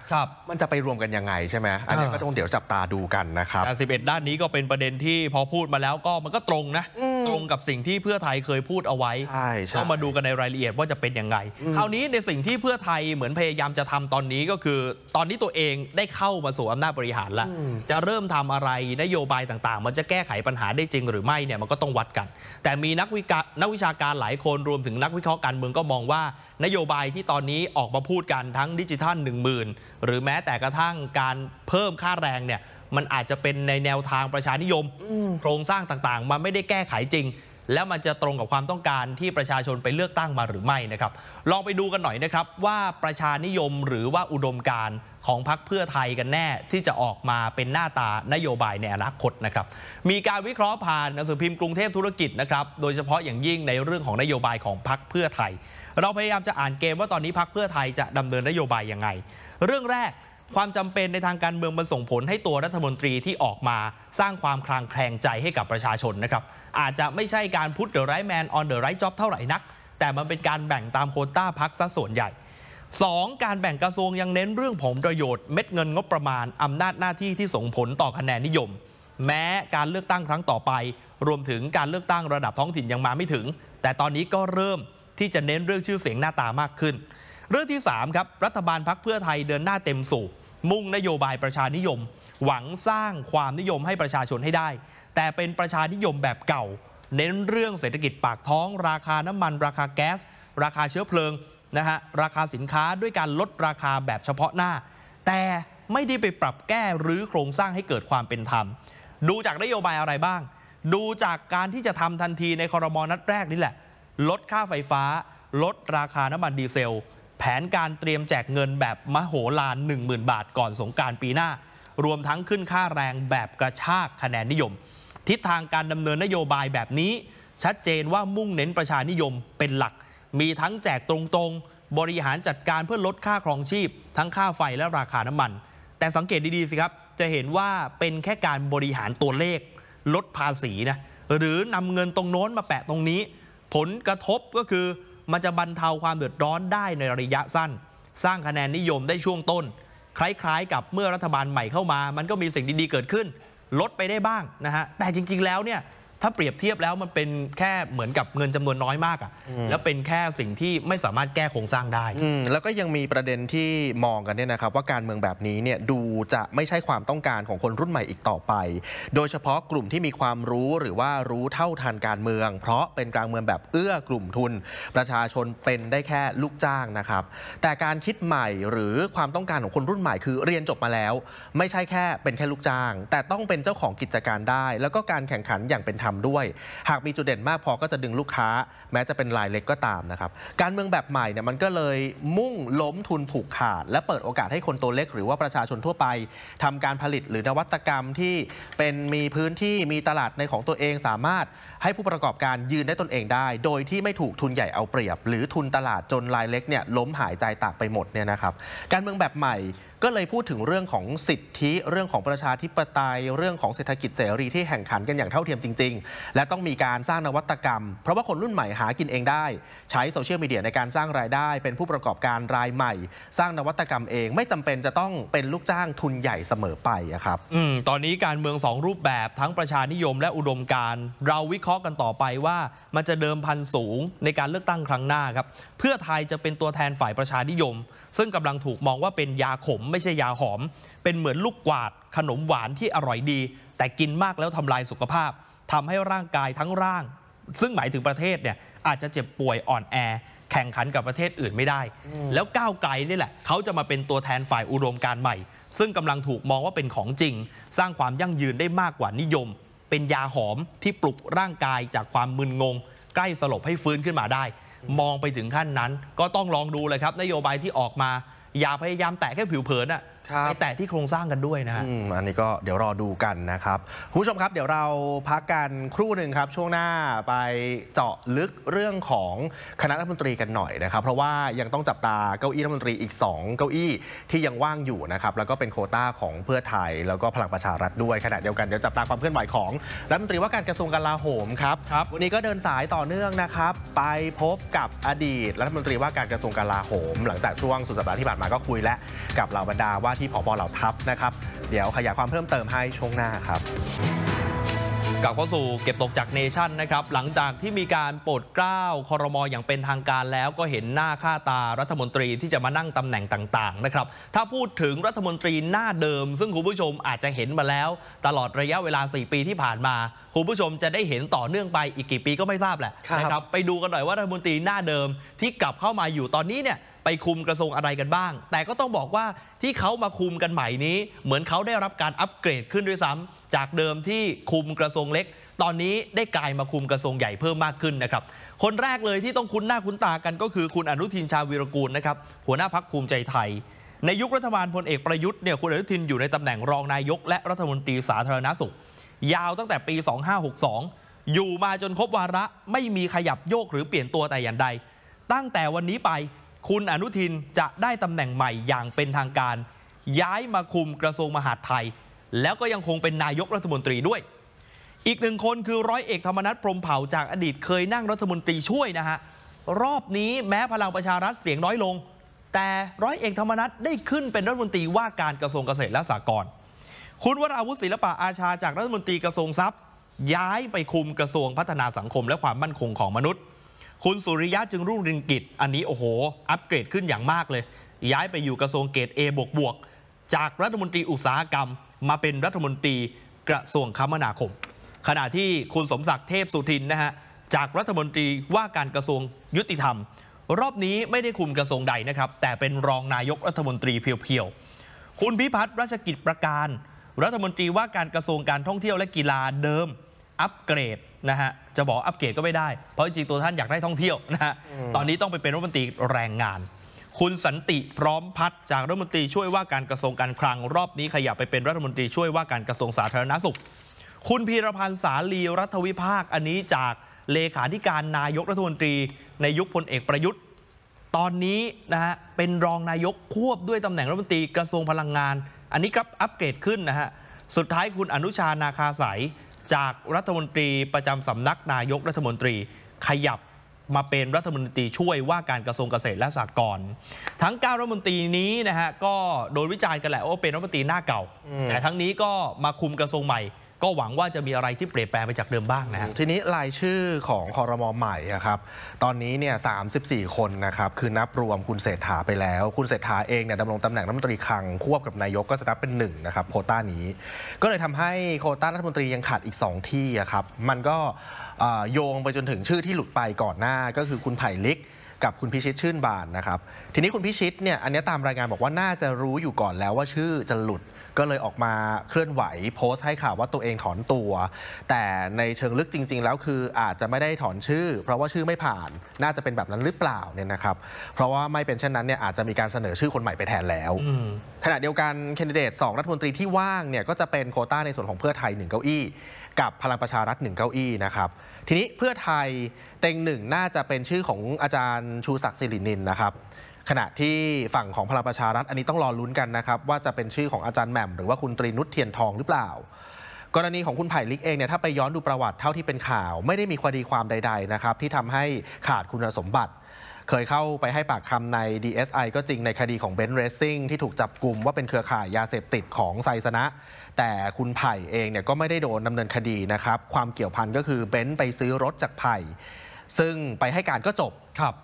มันจะไปรวมกันยังไงใช่ไหมอันนี้ก็ต้องเดี๋ยวจับตาดูกันนะครับ11 ด้านนี้ก็เป็นประเด็นที่พอพูดมาแล้วก็มันก็ตรงนะตรงกับสิ่งที่เพื่อไทยเคยพูดเอาไว้ต้องมาดูกันในรายละเอียดว่าจะเป็นยังไงคราวนี้ในสิ่งที่เพื่อไทยเหมือนพยายามจะทำตอนนี้ก็คือ ตอนนี้ตัวเองได้เข้ามาสู่อำนาจบริหารละจะเริ่มทำอะไรนโยบายต่างๆ มันจะแก้ไขปัญหาได้จริงหรือไม่เนี่ยมันก็ต้องวัดกัน แต่มีนักวิกนักวิชาการหลายคนรวมถึงนักวิเคราะห์การเมืองก็มองว่า นโยบายที่ตอนนี้ออกมาพูดกันทั้งดิจิทัล1 0,000หรือแม้แต่กระทั่งการเพิ่มค่าแรงเนี่ยมันอาจจะเป็นในแนวทางประชานิยมโครงสร้างต่างๆ มันไม่ได้แก้ไขจริง แล้วมันจะตรงกับความต้องการที่ประชาชนไปเลือกตั้งมาหรือไม่นะครับลองไปดูกันหน่อยนะครับว่าประชานิยมหรือว่าอุดมการของพรรคเพื่อไทยกันแน่ที่จะออกมาเป็นหน้าตานโยบายในอนาคตนะครับมีการวิเคราะห์ผ่านหนังสือพิมพ์กรุงเทพธุรกิจนะครับโดยเฉพาะอย่างยิ่งในเรื่องของนโยบายของพรรคเพื่อไทย เราพยายามจะอ่านเกมว่าตอนนี้พรรคเพื่อไทยจะดำเนินนโยบายยังไง เรื่องแรก ความจำเป็นในทางการเมืองมันส่งผลให้ตัวรัฐมนตรีที่ออกมาสร้างความคลางแคลงใจให้กับประชาชนนะครับอาจจะไม่ใช่การพุทธเดอะไรแมนออนเดอะไรจ็อบเท่าไหร่นักแต่มันเป็นการแบ่งตามโคต้าพักซะส่วนใหญ่ 2. การแบ่งกระทรวงยังเน้นเรื่องผลประโยชน์เม็ดเงินงบประมาณอำนาจหน้าที่ที่ส่งผลต่อคะแนนนิยม แม้การเลือกตั้งครั้งต่อไป รวมถึงการเลือกตั้งระดับท้องถิ่นยังมาไม่ถึง แต่ตอนนี้ก็เริ่มที่จะเน้นเรื่องชื่อเสียงหน้าตามากขึ้น เรื่องที่3ครับรัฐบาลพักเพื่อไทยเดินหน้าเต็มสูบมุ่งนโยบายประชานิยม หวังสร้างความนิยมให้ประชาชนให้ได้ แต่เป็นประชานิยมแบบเก่า เน้นเรื่องเศรษฐกิจปากท้อง ราคาน้ำมันราคาแก๊ส ราคาเชื้อเพลิงนะฮะราคาสินค้าด้วยการลดราคาแบบเฉพาะหน้า แต่ไม่ได้ไปปรับแก้หรือโครงสร้างให้เกิดความเป็นธรรม ดูจากนโยบายอะไรบ้าง ดูจากการที่จะทำทันทีในคอรมอนัดแรกนี่แหละ ลดค่าไฟฟ้า ลดราคาน้ำมันดีเซล แผนการเตรียมแจกเงินแบบมโหฬาร10,000 บาทก่อนสงการปีหน้า รวมทั้งขึ้นค่าแรงแบบกระชากคะแนนนิยม ทิศทางการดำเนินนโยบายแบบนี้ ชัดเจนว่ามุ่งเน้นประชานิยมเป็นหลักมีทั้งแจกตรงๆ บริหารจัดการเพื่อลดค่าครองชีพ ทั้งค่าไฟและราคาน้ำมัน แต่สังเกตดีๆสิครับ จะเห็นว่าเป็นแค่การบริหารตัวเลข ลดภาษีนะ หรือนำเงินตรงโน้นมาแปะตรงนี้ ผลกระทบก็คือมันจะบรรเทาความเดือดร้อนได้ในระยะสั้น สร้างคะแนนนิยมได้ช่วงต้น คล้ายๆ กับเมื่อรัฐบาลใหม่เข้ามา มันก็มีสิ่งดีๆเกิดขึ้นลดไปได้บ้างนะฮะ แต่จริงๆแล้วเนี่ยถ้าเปรียบเทียบแล้วมันเป็นแค่เหมือนกับเงินจำนวนน้อยมากอะ่ะแล้วเป็นแค่สิ่งที่ไม่สามารถแก้โครงสร้างได้แล้วก็ยังมีประเด็นที่มองกันเนี่ยนะครับ ว่าการเมืองแบบนี้เนี่ยดูจะไม่ใช่ความต้องการของคนรุ่นใหม่อีกต่อไป โดยเฉพาะกลุ่มที่มีความรู้หรือว่ารู้เท่าทันการเมือง เพราะเป็นกลางเมืองแบบเอื้อกลุ่มทุน ประชาชนเป็นได้แค่ลูกจ้างนะครับ แต่การคิดใหม่หรือความต้องการของคนรุ่นใหม่ คือเรียนจบมาแล้ว ไม่ใช่แค่เป็นแค่ลูกจ้าง แต่ต้องเป็นเจ้าของกิจการได้ แล้วก็การแข่งขันอย่างเป็นธรรมำด้วยหากมีจุดเด่นมากพอก็จะดึงลูกค้า แม้จะเป็นรายเล็กก็ตามนะครับ การเมืองแบบใหม่เนี่ยมันก็เลยมุ่งล้มทุนผูกขาด และเปิดโอกาสให้คนตัวเล็ก หรือว่าประชาชนทั่วไป ทำการผลิตหรือนวัตกรรมที่เป็นมีพื้นที่มีตลาดในของตัวเองสามารถให้ผู้ประกอบการยืนได้ตนเองได้ โดยที่ไม่ถูกทุนใหญ่เอาเปรียบหรือ ทุนตลาดจนรายเล็กเนี่ยล้มหายใจตากไปหมดเนี่ยนะครับการเมืองแบบใหม่ก็เลยพูดถึงเรื่องของสิทธิเรื่องของประชาธิปไตย เรื่องของเศรษฐกิจเสรีที่แข่งขันกันอย่างเท่าเทียมจริง ๆ และต้องมีการสร้างนวัตกรรม เพราะว่าคนรุ่นใหม่หากินเองได้ ใช้โซเชียลมีเดียในการสร้างรายได้เป็นผู้ประกอบการรายใหม่ สร้างนวัตกรรมเองไม่จำเป็นจะต้องเป็นลูกจ้างทุนใหญ่เสมอไปครับอตอนนี้การเมือง 2 รูปแบบทั้งประชานิยมและอุดมการเราวิเคราะห์กันต่อไปว่ามันจะเดิมพันสูงในการเลือกตั้งครั้งหน้าครับเพื่อไทยจะเป็นตัวแทนฝ่ายประชานิยมซึ่งกำลังถูกมองว่าเป็นยาขมไม่ใช่ยาหอม เป็นเหมือนลูกกวาดขนมหวานที่อร่อยดี แต่กินมากแล้วทำลายสุขภาพ ทำให้ร่างกายทั้งร่าง ซึ่งหมายถึงประเทศเนี่ยอาจจะเจ็บป่วยอ่อนแอ แข่งขันกับประเทศอื่นไม่ได้ แล้วก้าวไกลนี่แหละเขาจะมาเป็นตัวแทนฝ่ายอุดมการใหม่ ซึ่งกำลังถูกมองว่าเป็นของจริง สร้างความยั่งยืนได้มากกว่านิยม เป็นยาหอมที่ปลุกร่างกายจากความมึนงง ใกล้สลบให้ฟื้นขึ้นมาได้มองไปถึงขั้นนั้น ก็ต้องลองดูเลยครับ นโยบายที่ออกมา อย่าพยายามแตะแค่ผิวเผินอะไปแต่ที่โครงสร้างกันด้วยนะฮะอันนี้ก็เดี๋ยวรอดูกันนะครับ คุณผู้ชมครับเดี๋ยวเราพักกันครู่หนึ่งครับช่วงหน้าไปเจาะลึกเรื่องของคณะรัฐมนตรีกันหน่อยนะครับ เพราะว่ายังต้องจับตาเก้าอี้รัฐมนตรีอีก 2 เก้าอี้ที่ยังว่างอยู่นะครับ แล้วก็เป็นโคต้าของเพื่อไทยแล้วก็พลังประชารัฐด้วยขณะเดียวกันเดี๋ยวจับตาความเคลื่อนไหวของรัฐมนตรีว่าการกระทรวงกลาโหมครับครับ วันนี้ก็เดินสายต่อเนื่องนะครับ ไปพบกับอดีตรัฐมนตรีว่าการกระทรวงกลาโหมหลังจากช่วงสุดสัปดาห์ที่ผ่านมาก็คุยและกับเหล่าบรรดาว่าที่ผอบอเหล่าทัพนะครับ เดี๋ยวขยายความเพิ่มเติมให้ช่วงหน้าครับกลับเข้าสู่เก็บตกจากเนชั่นนะครับ หลังจากที่มีการโปรดกล้าว คอรมออย่างเป็นทางการแล้วก็เห็นหน้าค่าตารัฐมนตรีที่จะมานั่งตำแหน่งต่างๆนะครับถ้าพูดถึงรัฐมนตรีหน้าเดิม ซึ่งคุณผู้ชมอาจจะเห็นมาแล้ว ตลอดระยะเวลา 4 ปีที่ผ่านมาคุณผู้ชมจะได้เห็นต่อเนื่องไปอีกกี่ปีก็ไม่ทราบแหละนะครับไปดูกันหน่อยว่ารัฐมนตรีหน้าเดิมที่กลับเข้ามาอยู่ตอนนี้เนี่ยไปคุมกระทรวงอะไรกันบ้าง แต่ก็ต้องบอกว่าที่เขามาคุมกันใหม่นี้ เหมือนเขาได้รับการอัปเกรดขึ้นด้วยซ้ำ จากเดิมที่คุมกระทรวงเล็ก ตอนนี้ได้กลายมาคุมกระทรวงใหญ่เพิ่มมากขึ้นนะครับคนแรกเลยที่ต้องคุ้นหน้าคุ้นตากัน ก็คือคุณอนุทินชาวีรกูลนะครับหัวหน้าพักภูมิใจไทย ในยุครัฐบาลพลเอกประยุทธ์เนี่ยคุณอนุทินอยู่ในตำแหน่งรองนายก และรัฐมนตรีสาธารณสุขยาวตั้งแต่ปี2562อยู่มาจนครบวาระไม่มีขยับโยกหรือเปลี่ยนตัวแต่อย่างใด ตั้งแต่วันนี้ไปคุณอนุทินจะได้ตำแหน่งใหม่อย่างเป็นทางการ ย้ายมาคุมกระทรวงมหาดไทย แล้วก็ยังคงเป็นนายกรัฐมนตรีด้วย อีกหนึ่งคนคือร้อยเอกธรรมนัฐพรมเผ่าจากอดีตเคยนั่งรัฐมนตรีช่วยนะฮะรอบนี้แม้พลังประชารัฐเสียงน้อยลง แต่ร้อยเอกธรรมนัฐได้ขึ้นเป็นรัฐมนตรีว่าการกระทรวงเกษตรและสหกรณ์คุณวราวุฒิศิลปะอาชาจากรัฐมนตรีกระทรวงทรัพย์ ย้ายไปคุมกระทรวงพัฒนาสังคม และความมั่นคงของมนุษย์คุณสุริยะจึงรุ่งเรืองกิจอันนี้โอ้โหอัปเกรดขึ้นอย่างมากเลย ย้ายไปอยู่กระทรวงเกตอบวกบวกจากรัฐมนตรีอุตสาหกรรมมาเป็นรัฐมนตรีกระทรวงคมนาคม ขณะที่คุณสมศักดิ์เทพสุทินนะฮะจากรัฐมนตรีว่าการกระทรวงยุติธรรม รอบนี้ไม่ได้คุมกระทรวงใดนะครับ แต่เป็นรองนายกรัฐมนตรีเพียวๆคุณพิพัฒน์รัชกิจประการ รัฐมนตรีว่าการกระทรวงการท่องเที่ยวและกีฬาเดิม อัปเกรดนะฮะจะบอกอัปเกรดก็ไม่ได้ เพราะจริงตัวท่านอยากได้ท่องเที่ยวนะฮะตอนนี้ต้องไปเป็นรัฐมนตรีแรงงาน คุณสันติพร้อมพัฒจากรัฐมนตรีช่วยว่าการกระทรวงการคลังรอบนี้ขยับไปเป็นรัฐมนตรีช่วยว่าการกระทรวงสาธารณสุข คุณพีรพันธ์สาลีรัฐวิภาคอันนี้จากเลขาธิการนายกรัฐมนตรีในยุคพลเอกประยุทธ์ตอนนี้นะฮะเป็นรองนายกควบด้วยตำแหน่งรัฐมนตรีกระทรวงพลังงาน อันนี้ครับอัปเกรดขึ้นนะฮะสุดท้ายคุณอนุชานาคาสายจากรัฐมนตรีประจำสำนักนายกรัฐมนตรีขยับมาเป็นรัฐมนตรีช่วยว่าการกระทรวงเกษตรและสหกรณ์ทั้ง9รัฐมนตรีนี้นะฮะก็โดนวิจารณ์กันแหละว่าเป็นรัฐมนตรีหน้าเก่าแต่ทั้งนี้ก็มาคุมกระทรวงใหม่ก็หวังว่าจะมีอะไรที่เปลี่ยนแปลงไปจากเดิมบ้างนะทีนี้รายชื่อของคอรมอใหม่ครับ ตอนนี้เนี่ยสาคนนะครับ คือนับรวมคุณเศรษฐาไปแล้ว คุณเศรษฐาเองเนี่ยดำรงตำแหน่งรัฐมนตรีคลัง ควบกับนายกก็จะนับเป็น1นะครับ โคต้านี้ ก็เลยทำให้โคต้ารัฐมนตรียังขาดอีก 2 ที่ครับ มันก็โยงไปจนถึงชื่อที่หลุดไปก่อนหน้า ก็คือคุณไผ่ลิก กับคุณพิชิตชื่นบานนะครับ ทีนี้คุณพิชิตเนี่ยอันนี้ตามรายงานบอกว่าน่าจะรู้อยู่ก่อนแล้วว่าชื่อจะหลุดก็เลยออกมาเคลื่อนไหวโพสต์ให้ข่าวว่าตัวเองถอนตัว แต่ในเชิงลึกจริงๆ แล้วคืออาจจะไม่ได้ถอนชื่อ เพราะว่าชื่อไม่ผ่านน่าจะเป็นแบบนั้นหรือเปล่าเนี่ยนะครับ เพราะว่าไม่เป็นเช่นนั้นเนี่ยอาจจะมีการเสนอชื่อคนใหม่ไปแทนแล้ว ขณะเดียวกันแคนดิเดต 2 รัฐมนตรีที่ว่างเนี่ยก็จะเป็นโคต้าในส่วนของเพื่อไทย1เก้าอี้กับพลังประชารัฐหนึ่งเก้าอี้นะครับทีนี้เพื่อไทยเต็งหนึ่งน่าจะเป็นชื่อของอาจารย์ชูศักดิ์สิรินินนะครับขณะที่ฝั่งของพลังประชารัฐอันนี้ต้องรอลุ้นกันนะครับ ว่าจะเป็นชื่อของอาจารย์แหม่ม หรือว่าคุณตรีนุชเทียนทองหรือเปล่า กรณีของคุณไผ่ลิกเองเนี่ยถ้าไปย้อนดูประวัติเท่าที่เป็นข่าวไม่ได้มีคดีความใดๆนะครับที่ทำให้ขาดคุณสมบัติ เคยเข้าไปให้ปากคำใน DSI ก็จริงในคดีของเบนซ์เรสซิ่งที่ถูกจับกลุ่มว่าเป็นเครือข่ายยาเสพติดของไซสนะ แต่คุณไผ่เองเนี่ยก็ไม่ได้โดนดำเนินคดีนะครับความเกี่ยวพันก็คือเบนซ์ไปซื้อรถจากไผ่ซึ่งไปให้การก็จบ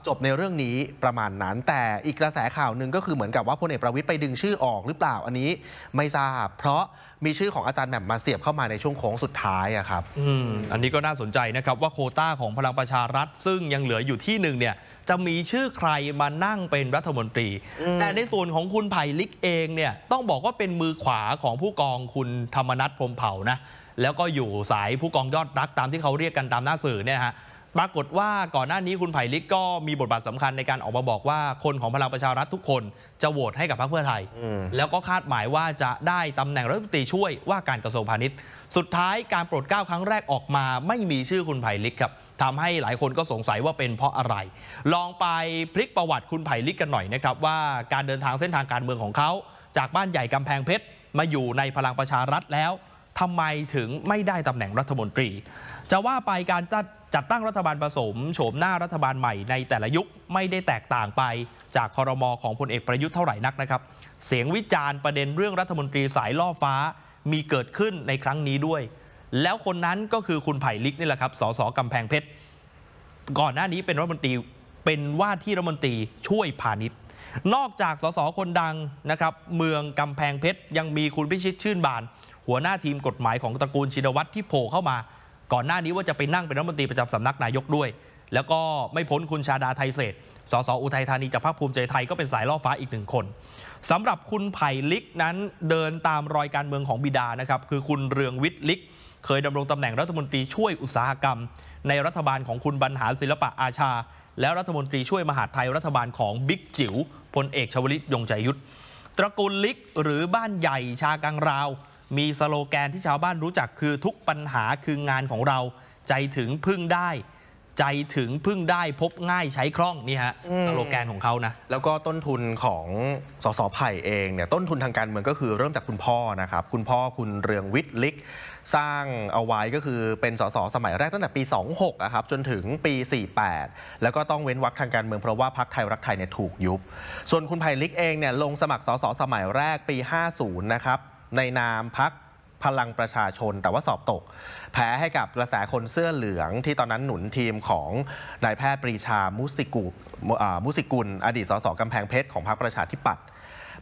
จบในเรื่องนี้ประมาณนั้น แต่อีกกระแสข่าวหนึ่งก็คือเหมือนกับว่าพลเอกประวิทย์ไปดึงชื่อออกหรือเปล่า อันนี้ไม่ทราบ เพราะมีชื่อของอาจารย์แหม่มมาเสียบเข้ามาในช่วงโค้งสุดท้ายอะครับอืมอันนี้ก็น่าสนใจนะครับว่าโคต้าของพลังประชารัฐ ซึ่งยังเหลืออยู่ที่หนึ่งเนี่ยจะมีชื่อใครมานั่งเป็นรัฐมนตรี แต่ในส่วนของคุณไผ่ลิกเองเนี่ยต้องบอกว่าเป็นมือขวาของผู้กองคุณธรรมนัฐพรมเผ่านะ แล้วก็อยู่สายผู้กองยอดรักตามที่เขาเรียกกันตามหน้าสื่อเนี่ยฮะปรากฏว่าก่อนหน้านี้คุณไผ่ลิกก็มีบทบาทสำคัญในการออกมาบอกว่า คนของพลังประชารัฐทุกคนจะโหวตให้กับพรรคเพื่อไทย แล้วก็คาดหมายว่าจะได้ตำแหน่งรัฐมนตรีช่วยว่าการกระทรวงพาณิชย์ สุดท้ายการโปรดเก้าครั้งแรกออกมาไม่มีชื่อคุณไผ่ลิกครับทำให้หลายคนก็สงสัยว่าเป็นเพราะอะไร ลองไปพลิกประวัติคุณไผ่ลิกกันหน่อยนะครับว่าการเดินทางเส้นทางการเมืองของเขาจากบ้านใหญ่กำแพงเพชรมาอยู่ในพลังประชารัฐแล้วทำไมถึงไม่ได้ตำแหน่งรัฐมนตรี จะว่าไปการจัดจัดตั้งรัฐบาลผสมโฉมหน้ารัฐบาลใหม่ในแต่ละยุคไม่ได้แตกต่างไป จากคอรมอของพลเอกประยุทธ์เท่าไหร่นักนะครับ เสียงวิจารณ์ประเด็นเรื่องรัฐมนตรีสายล่อฟ้ามีเกิดขึ้นในครั้งนี้ด้วย แล้วคนนั้นก็คือคุณไผ่ลิกนี่แหละครับสสกำแพงเพชร ก่อนหน้านี้เป็นรัฐมนตรีเป็นว่าที่รัฐมนตรีช่วยพาณิชย์นอกจากสสคนดังนะครับเมืองกำแพงเพชรยังมีคุณพิชิตชื่นบาน หัวหน้าทีมกฎหมายของตระกูลชินวัตรที่โผล่เข้ามาก่อนหน้านี้ว่าจะไปนั่งเป็นรัฐมนตรีประจำสำนักนายกด้วย แล้วก็ไม่พ้นคุณชาดาไทยเศษสสอุทัยธานีจากพรรคภูมิใจไทยก็เป็นสายล่อฟ้าอีกหนึ่งคนสำหรับคุณไผ่ลิกนั้นเดินตามรอยการเมืองของบิดานะครับคือคุณเรืองวิทย์ลิก เคยดำรงตำแหน่งรัฐมนตรีช่วยอุตสาหกรรมในรัฐบาลของคุณบรรหารศิลปะอาชา แล้วรัฐมนตรีช่วยมหาดไทยรัฐบาลของบิ๊กจิ๋วพลเอกชวลิตยงใจยุทธตระกูลลิกหรือบ้านใหญ่ชากังราวมีสโลแกนที่ชาวบ้านรู้จักคือทุกปัญหาคืองานของเราใจถึงพึ่งได้ ใจถึงพึ่งได้พบง่ายใช้คล่อง นี่ฮะสโลแกนของเขานะแล้วก็ต้นทุนของสส ไผ่เองเนี่ยต้นทุนทางการเมืองก็คือเริ่มจากคุณพ่อนะครับ คุณพ่อคุณเรืองวิทย์ลิก สร้างเอาไว้ก็คือเป็นสส สมัยแรกตั้งแต่ปี 26นะครับ จนถึงปี 48 แล้วก็ต้องเว้นวรรคทางการเมืองเพราะว่าพรรคไทยรักไทยเนี่ยถูกยุบ ส่วนคุณไผ่ลิกเองเนี่ยลงสมัครสส สมัยแรกปี 50 นะครับในนามพักพลังประชาชนแต่ว่าสอบตก แพ้ให้กับกระแสคนเสื้อเหลือง ที่ตอนนั้นหนุนทีมของนายแพทย์ปรีชามุสิกุมุสิกุล อดีตสสกำแพงเพชรของพรรคประชาธิปัตย์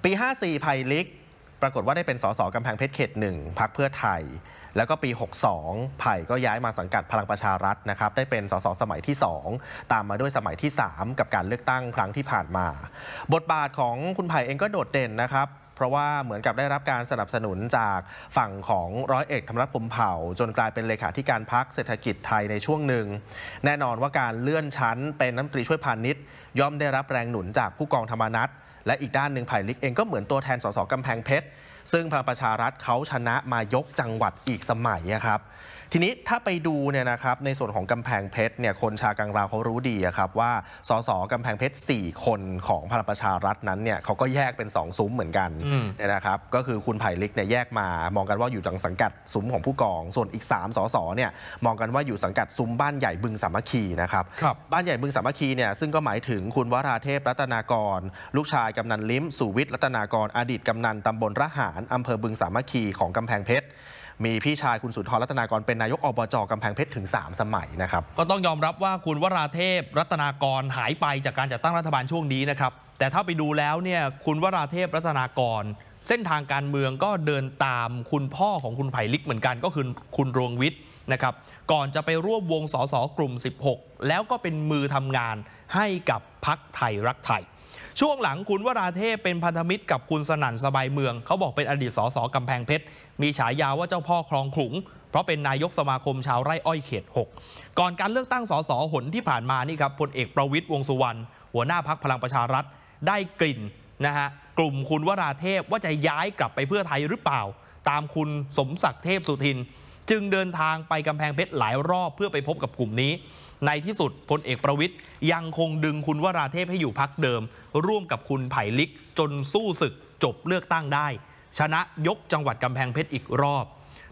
ปี 54ภัยลิกปรากฏว่าได้เป็นสสกำแพงเพชรเขตหนึ่งพรรคเพื่อไทย แล้วก็ปี 62 ไผ่ก็ย้ายมาสังกัดพลังประชารัฐนะครับ ได้เป็นสสสมัยที่ 2 ตามมาด้วยสมัยที่ 3 กับการเลือกตั้งครั้งที่ผ่านมา บทบาทของคุณไผ่เองก็โดดเด่นนะครับเพราะว่าเหมือนกับได้รับการสนับสนุนจากฝั่งของร้อยเอกธรรมรัฐพมเผ่า จนกลายเป็นเลขาธิการพักเศรษฐกิจไทยในช่วงหนึ่ง แน่นอนว่าการเลื่อนชั้นเป็นน้ำตรีช่วยพาณิชย์ย่อมได้รับแรงหนุนจากผู้กองธรรมนัฐและอีกด้านหนึ่งไผ่ลิกเองก็เหมือนตัวแทนสสกำแพงเพชรซึ่งพลังประชารัฐเขาชนะมายกจังหวัดอีกสมัยครับทีนี้ถ้าไปดูเนี่ยนะครับในส่วนของกำแพงเพชรเนี่ยคนชากังราวเขารู้ดีครับว่าสสกำแพงเพชร4คนของพลังประชารัฐนั้นเนี่ยเขาก็แยกเป็น2ซุ้มเหมือนกันนะครับก็คือคุณไผ่ลิกเนี่ยแยกมา มองกันว่าอยู่จังสังกัดซุ้มของผู้กอง ส่วนอีก3สสเนี่ยมองกันว่าอยู่สังกัดซุ้มบ้านใหญ่บึงสามัคคีนะครับบบ้านใหญ่บึงสามัคคีเนี่ยซึ่งก็หมายถึงคุณวราเทพรัตนากร ลูกชายกำนันลิ้มสุวิทย์รัตนากรอดีตกำนันตำบลระหารอำเภอบึงสามัคคีของกำแพงเพชรมีพี่ชายคุณสุนทรรัตนากรเป็นนายกอบจกำแพงเพชรถึง 3 สมัยนะครับก็ต้องยอมรับว่าคุณวราเทพรัตนากรหายไปจากการจัดตั้งรัฐบาลช่วงนี้นะครับ แต่ถ้าไปดูแล้วเนี่ยคุณวราเทพรัตนากร เส้นทางการเมืองก็เดินตามคุณพ่อของคุณไผ่ลิกเหมือนกันก็คือคุณรวงวิทย์นะครับก่อนจะไปร่วมวงสสกลุ่ม 16 แล้วก็เป็นมือทำงานให้กับพักไทยรักไทยช่วงหลังคุณวราเทพเป็นพันธมิตรกับคุณสนั่นสบายเมือง เขาบอกเป็นอดีตสสกำแพงเพชร มีฉายาว่าเจ้าพ่อคลองขลุง เพราะเป็นนายกสมาคมชาวไร่อ้อยเขต 6 ก่อนการเลือกตั้งสสหนที่ผ่านมานี่ครับพลเอกประวิตยวงสุวรรณหัวหน้าพักพลังประชารัฐได้กลิ่นนะฮะกลุ่มคุณวราเทพว่าจะย้ายกลับไปเพื่อไทยหรือเปล่า ตามคุณสมศักดิ์เทพสุทิน จึงเดินทางไปกำแพงเพชรหลายรอบเพื่อไปพบกับกลุ่มนี้ในที่สุดพลเอกประวิทย์ยังคงดึงคุณวราเทพให้อยู่พักเดิม ร่วมกับคุณไผ่ลิก จนสู้ศึกจบเลือกตั้งได้ ชนะยกจังหวัดกำแพงเพชรอีกรอบ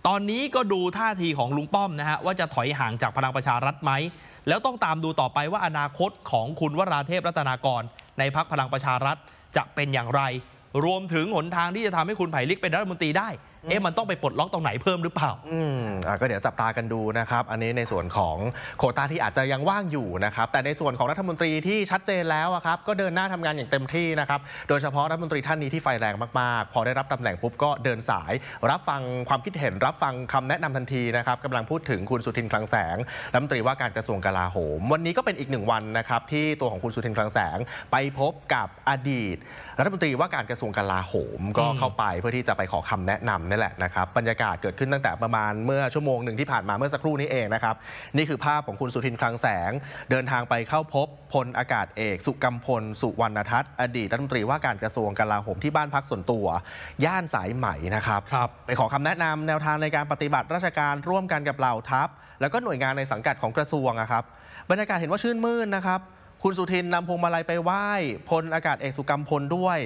ตอนนี้ก็ดูท่าทีของลุงป้อมนะฮะ ว่าจะถอยห่างจากพลังประชารัฐไหม แล้วต้องตามดูต่อไปว่าอนาคตของคุณวราเทพรัตนากร ในพักพลังประชารัฐจะเป็นอย่างไร รวมถึงหนทางที่จะทำให้คุณไผ่ลิกเป็นรัฐมนตรีได้เอ๊ะมันต้องไปปลดล็อกตรงไหนเพิ่มหรือเปล่า อืม อ่ะก็เดี๋ยวจับตากันดูนะครับ อันนี้ในส่วนของโควตาที่อาจจะยังว่างอยู่นะครับ แต่ในส่วนของรัฐมนตรีที่ชัดเจนแล้วอะครับ ก็เดินหน้าทำงานอย่างเต็มที่นะครับ โดยเฉพาะรัฐมนตรีท่านนี้ที่ไฟแรงมากๆ พอได้รับตำแหน่งปุ๊บก็เดินสายรับฟังความคิดเห็น รับฟังคำแนะนำทันทีนะครับกำลังพูดถึงคุณสุทินคลังแสงรัฐมนตรีว่าการกระทรวงกลาโหม วันนี้ก็เป็นอีกหนึ่งวันนะครับ ที่ตัวของคุณสุทินคลังแสง ไปพบกับอดีต รัฐมนตรีว่าการกระทรวงกลาโหมก็เข้าไปเพื่อที่จะไปขอคาแนะนานี่แหละนะครับบรรยากาศเกิดขึ้นตั้งแต่ประมาณเมื่อชั่วโมงหนึ่งที่ผ่านมาเมื่อสักครู่นี้เองนะครับนี่คือภาพของคุณสุทินคลังแสง เดินทางไปเข้าพบพลอากาศเอกสุกรมพล สุวรรณทัศน์ อดีตรัฐมนตรีว่าการกระทรวงกลาโหมที่บ้านพักส่วนตัว ย่านสายไหมนะครับรบไปขอคำแนะนำแนวทางในการปฏิบัติราชการร่วมกันกับเหล่าทัพ แล้วก็หน่วยงานในสังกัดของกระทรวงครับ บรรยากาศเห็นว่าชื่นมื่นนะครับคุณสุทินนำพวงมาลัยไปไหว้พลอากาศเอกสุกรมพลด้วย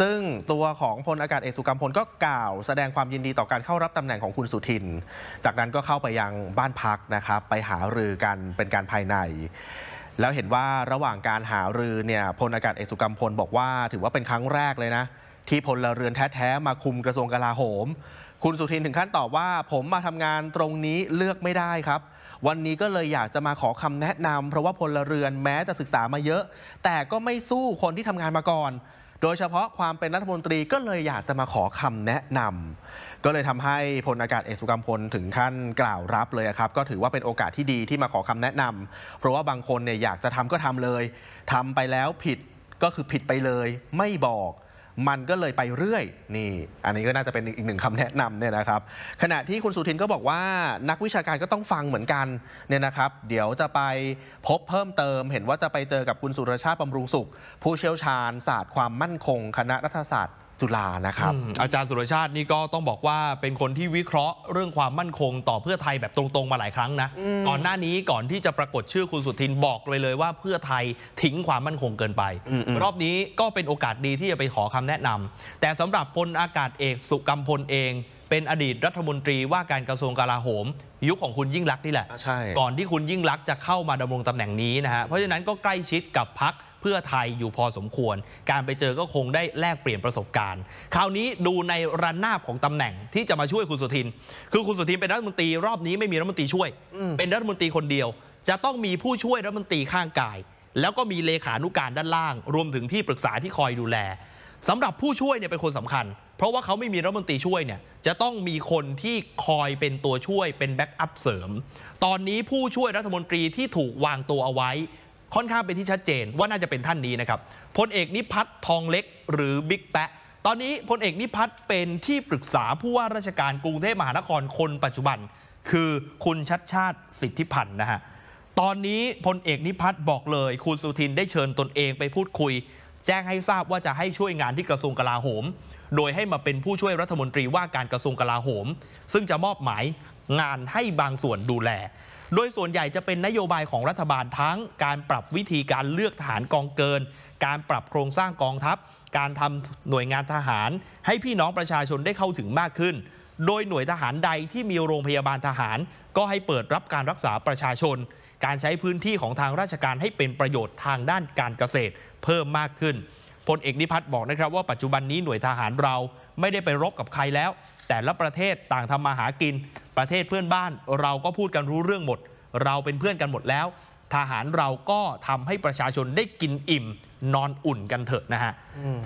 ซึ่งตัวของพลอากาศเอกสุกรรมพลก็กล่าว แสดงความยินดีต่อการเข้ารับตำแหน่งของคุณสุทิน จากนั้นก็เข้าไปยังบ้านพักนะครับ ไปหารือกันเป็นการภายใน แล้วเห็นว่าระหว่างการหารือเนี่ยพลอากาศเอกสุกรรมพลบอกว่าถือว่าเป็นครั้งแรกเลยนะที่พลลเรือนแท้ๆ มาคุมกระทรวงกลาโหม คุณสุทินถึงขั้นตอบว่าผมมาทำงานตรงนี้เลือกไม่ได้ครับ วันนี้ก็เลยอยากจะมาขอคำแนะนำ เพราะว่าพลเรือนแม้จะศึกษามาเยอะ แต่ก็ไม่สู้คนที่ทำงานมาก่อนโดยเฉพาะความเป็นรัฐมนตรีก็เลยอยากจะมาขอคำแนะนำ ก็เลยทำให้พลอากาศเอกสุกัมพลถึงขั้นกล่าวรับเลยครับ ก็ถือว่าเป็นโอกาสที่ดีที่มาขอคำแนะนำ เพราะว่าบางคนเนี่ยอยากจะทำก็ทำเลย ทำไปแล้วผิดก็คือผิดไปเลย ไม่บอกมันก็เลยไปเรื่อย นี่ อันนี้ก็น่าจะเป็นอีกหนึ่งคำแนะนำเนี่ยนะครับ ขณะที่คุณสุทินก็บอกว่า นักวิชาการก็ต้องฟังเหมือนกันเนี่ยนะครับ เดี๋ยวจะไปพบเพิ่มเติม เห็นว่าจะไปเจอกับคุณสุรชาติบำรุงสุข ผู้เชี่ยวชาญ ศาสตร์ความมั่นคง คณะรัฐศาสตร์จุฬานะครับอาจารย์สุรชาตินี่ก็ต้องบอกว่าเป็นคนที่วิเคราะห์เรื่องความมั่นคงต่อเพื่อไทยแบบตรงๆมาหลายครั้งนะก่อนหน้านี้ก่อนที่จะปรากฏชื่อคุณสุทินบอกเลยเลยว่าเพื่อไทยทิ้งความมั่นคงเกินไป รอบนี้ก็เป็นโอกาสดีที่จะไปขอคำแนะนำ แต่สำหรับพลอากาศเอกสุกัมพลเอง เป็นอดีตรัฐมนตรีว่าการกระทรวงกลาโหม ยุคของคุณยิ่งรักนี่แหละก่อนที่คุณยิ่งรักจะเข้ามาดำรงตำแหน่งนี้นะฮะเพราะฉะนั้นก็ใกล้ชิดกับพักเพื่อไทยอยู่พอสมควรการไปเจอก็คงได้แลกเปลี่ยนประสบการณ์ คราวนี้ดูในระนาบของตำแหน่ง ที่จะมาช่วยคุณสุทิน คือคุณสุทินเป็นรัฐมนตรีรอบนี้ไม่มีรัฐมนตรีช่วย เป็นรัฐมนตรีคนเดียว จะต้องมีผู้ช่วยรัฐมนตรีข้างกาย แล้วก็มีเลขานุการด้านล่าง รวมถึงที่ปรึกษาที่คอยดูแลสำหรับผู้ช่วยเนี่ยเป็นคนสำคัญ เพราะว่าเขาไม่มีรัฐมนตรีช่วยเนี่ยจะต้องมีคนที่คอยเป็นตัวช่วยเป็นแบ็กอัพเสริมตอนนี้ผู้ช่วยรัฐมนตรีที่ถูกวางตัวเอาไว้ค่อนข้างเป็นที่ชัดเจนว่าน่าจะเป็นท่านนี้นะครับพลเอกนิพัฒน์ทองเล็กหรือบิ๊กแปะตอนนี้พลเอกนิพัฒน์เป็นที่ปรึกษาผู้ว่าราชการกรุงเทพมหานครคนปัจจุบัน คือคุณชัดชาติสิทธิพันธ์นะฮะตอนนี้พลเอกนิพัฒน์บอกเลย คุณสุทินได้เชิญตนเองไปพูดคุย แจ้งให้ทราบว่าจะให้ช่วยงานที่กระทรวงกลาโหม โดยให้มาเป็นผู้ช่วยรัฐมนตรีว่าการกระทรวงกลาโหม ซึ่งจะมอบหมายงานให้บางส่วนดูแลโดยส่วนใหญ่จะเป็นนโยบายของรัฐบาลทั้ง การปรับวิธีการเลือกทหารกองเกิน การปรับโครงสร้างกองทัพ การทำหน่วยงานทหาร ให้พี่น้องประชาชนได้เข้าถึงมากขึ้น โดยหน่วยทหารใดที่มีโรงพยาบาลทหารก็ให้เปิดรับการรักษาประชาชน การใช้พื้นที่ของทางราชการให้เป็นประโยชน์ทางด้านการเกษตรเพิ่มมากขึ้นพลเอกนิพัฒน์บอกนะครับว่าปัจจุบันนี้หน่วยทหารเราไม่ได้ไปรบกับใครแล้วแต่ละประเทศต่างทำมาหากินประเทศเพื่อนบ้านเราก็พูดกันรู้เรื่องหมดเราเป็นเพื่อนกันหมดแล้ว ทหารเราก็ทำให้ประชาชนได้กินอิ่มนอนอุ่นกันเถอะนะฮะ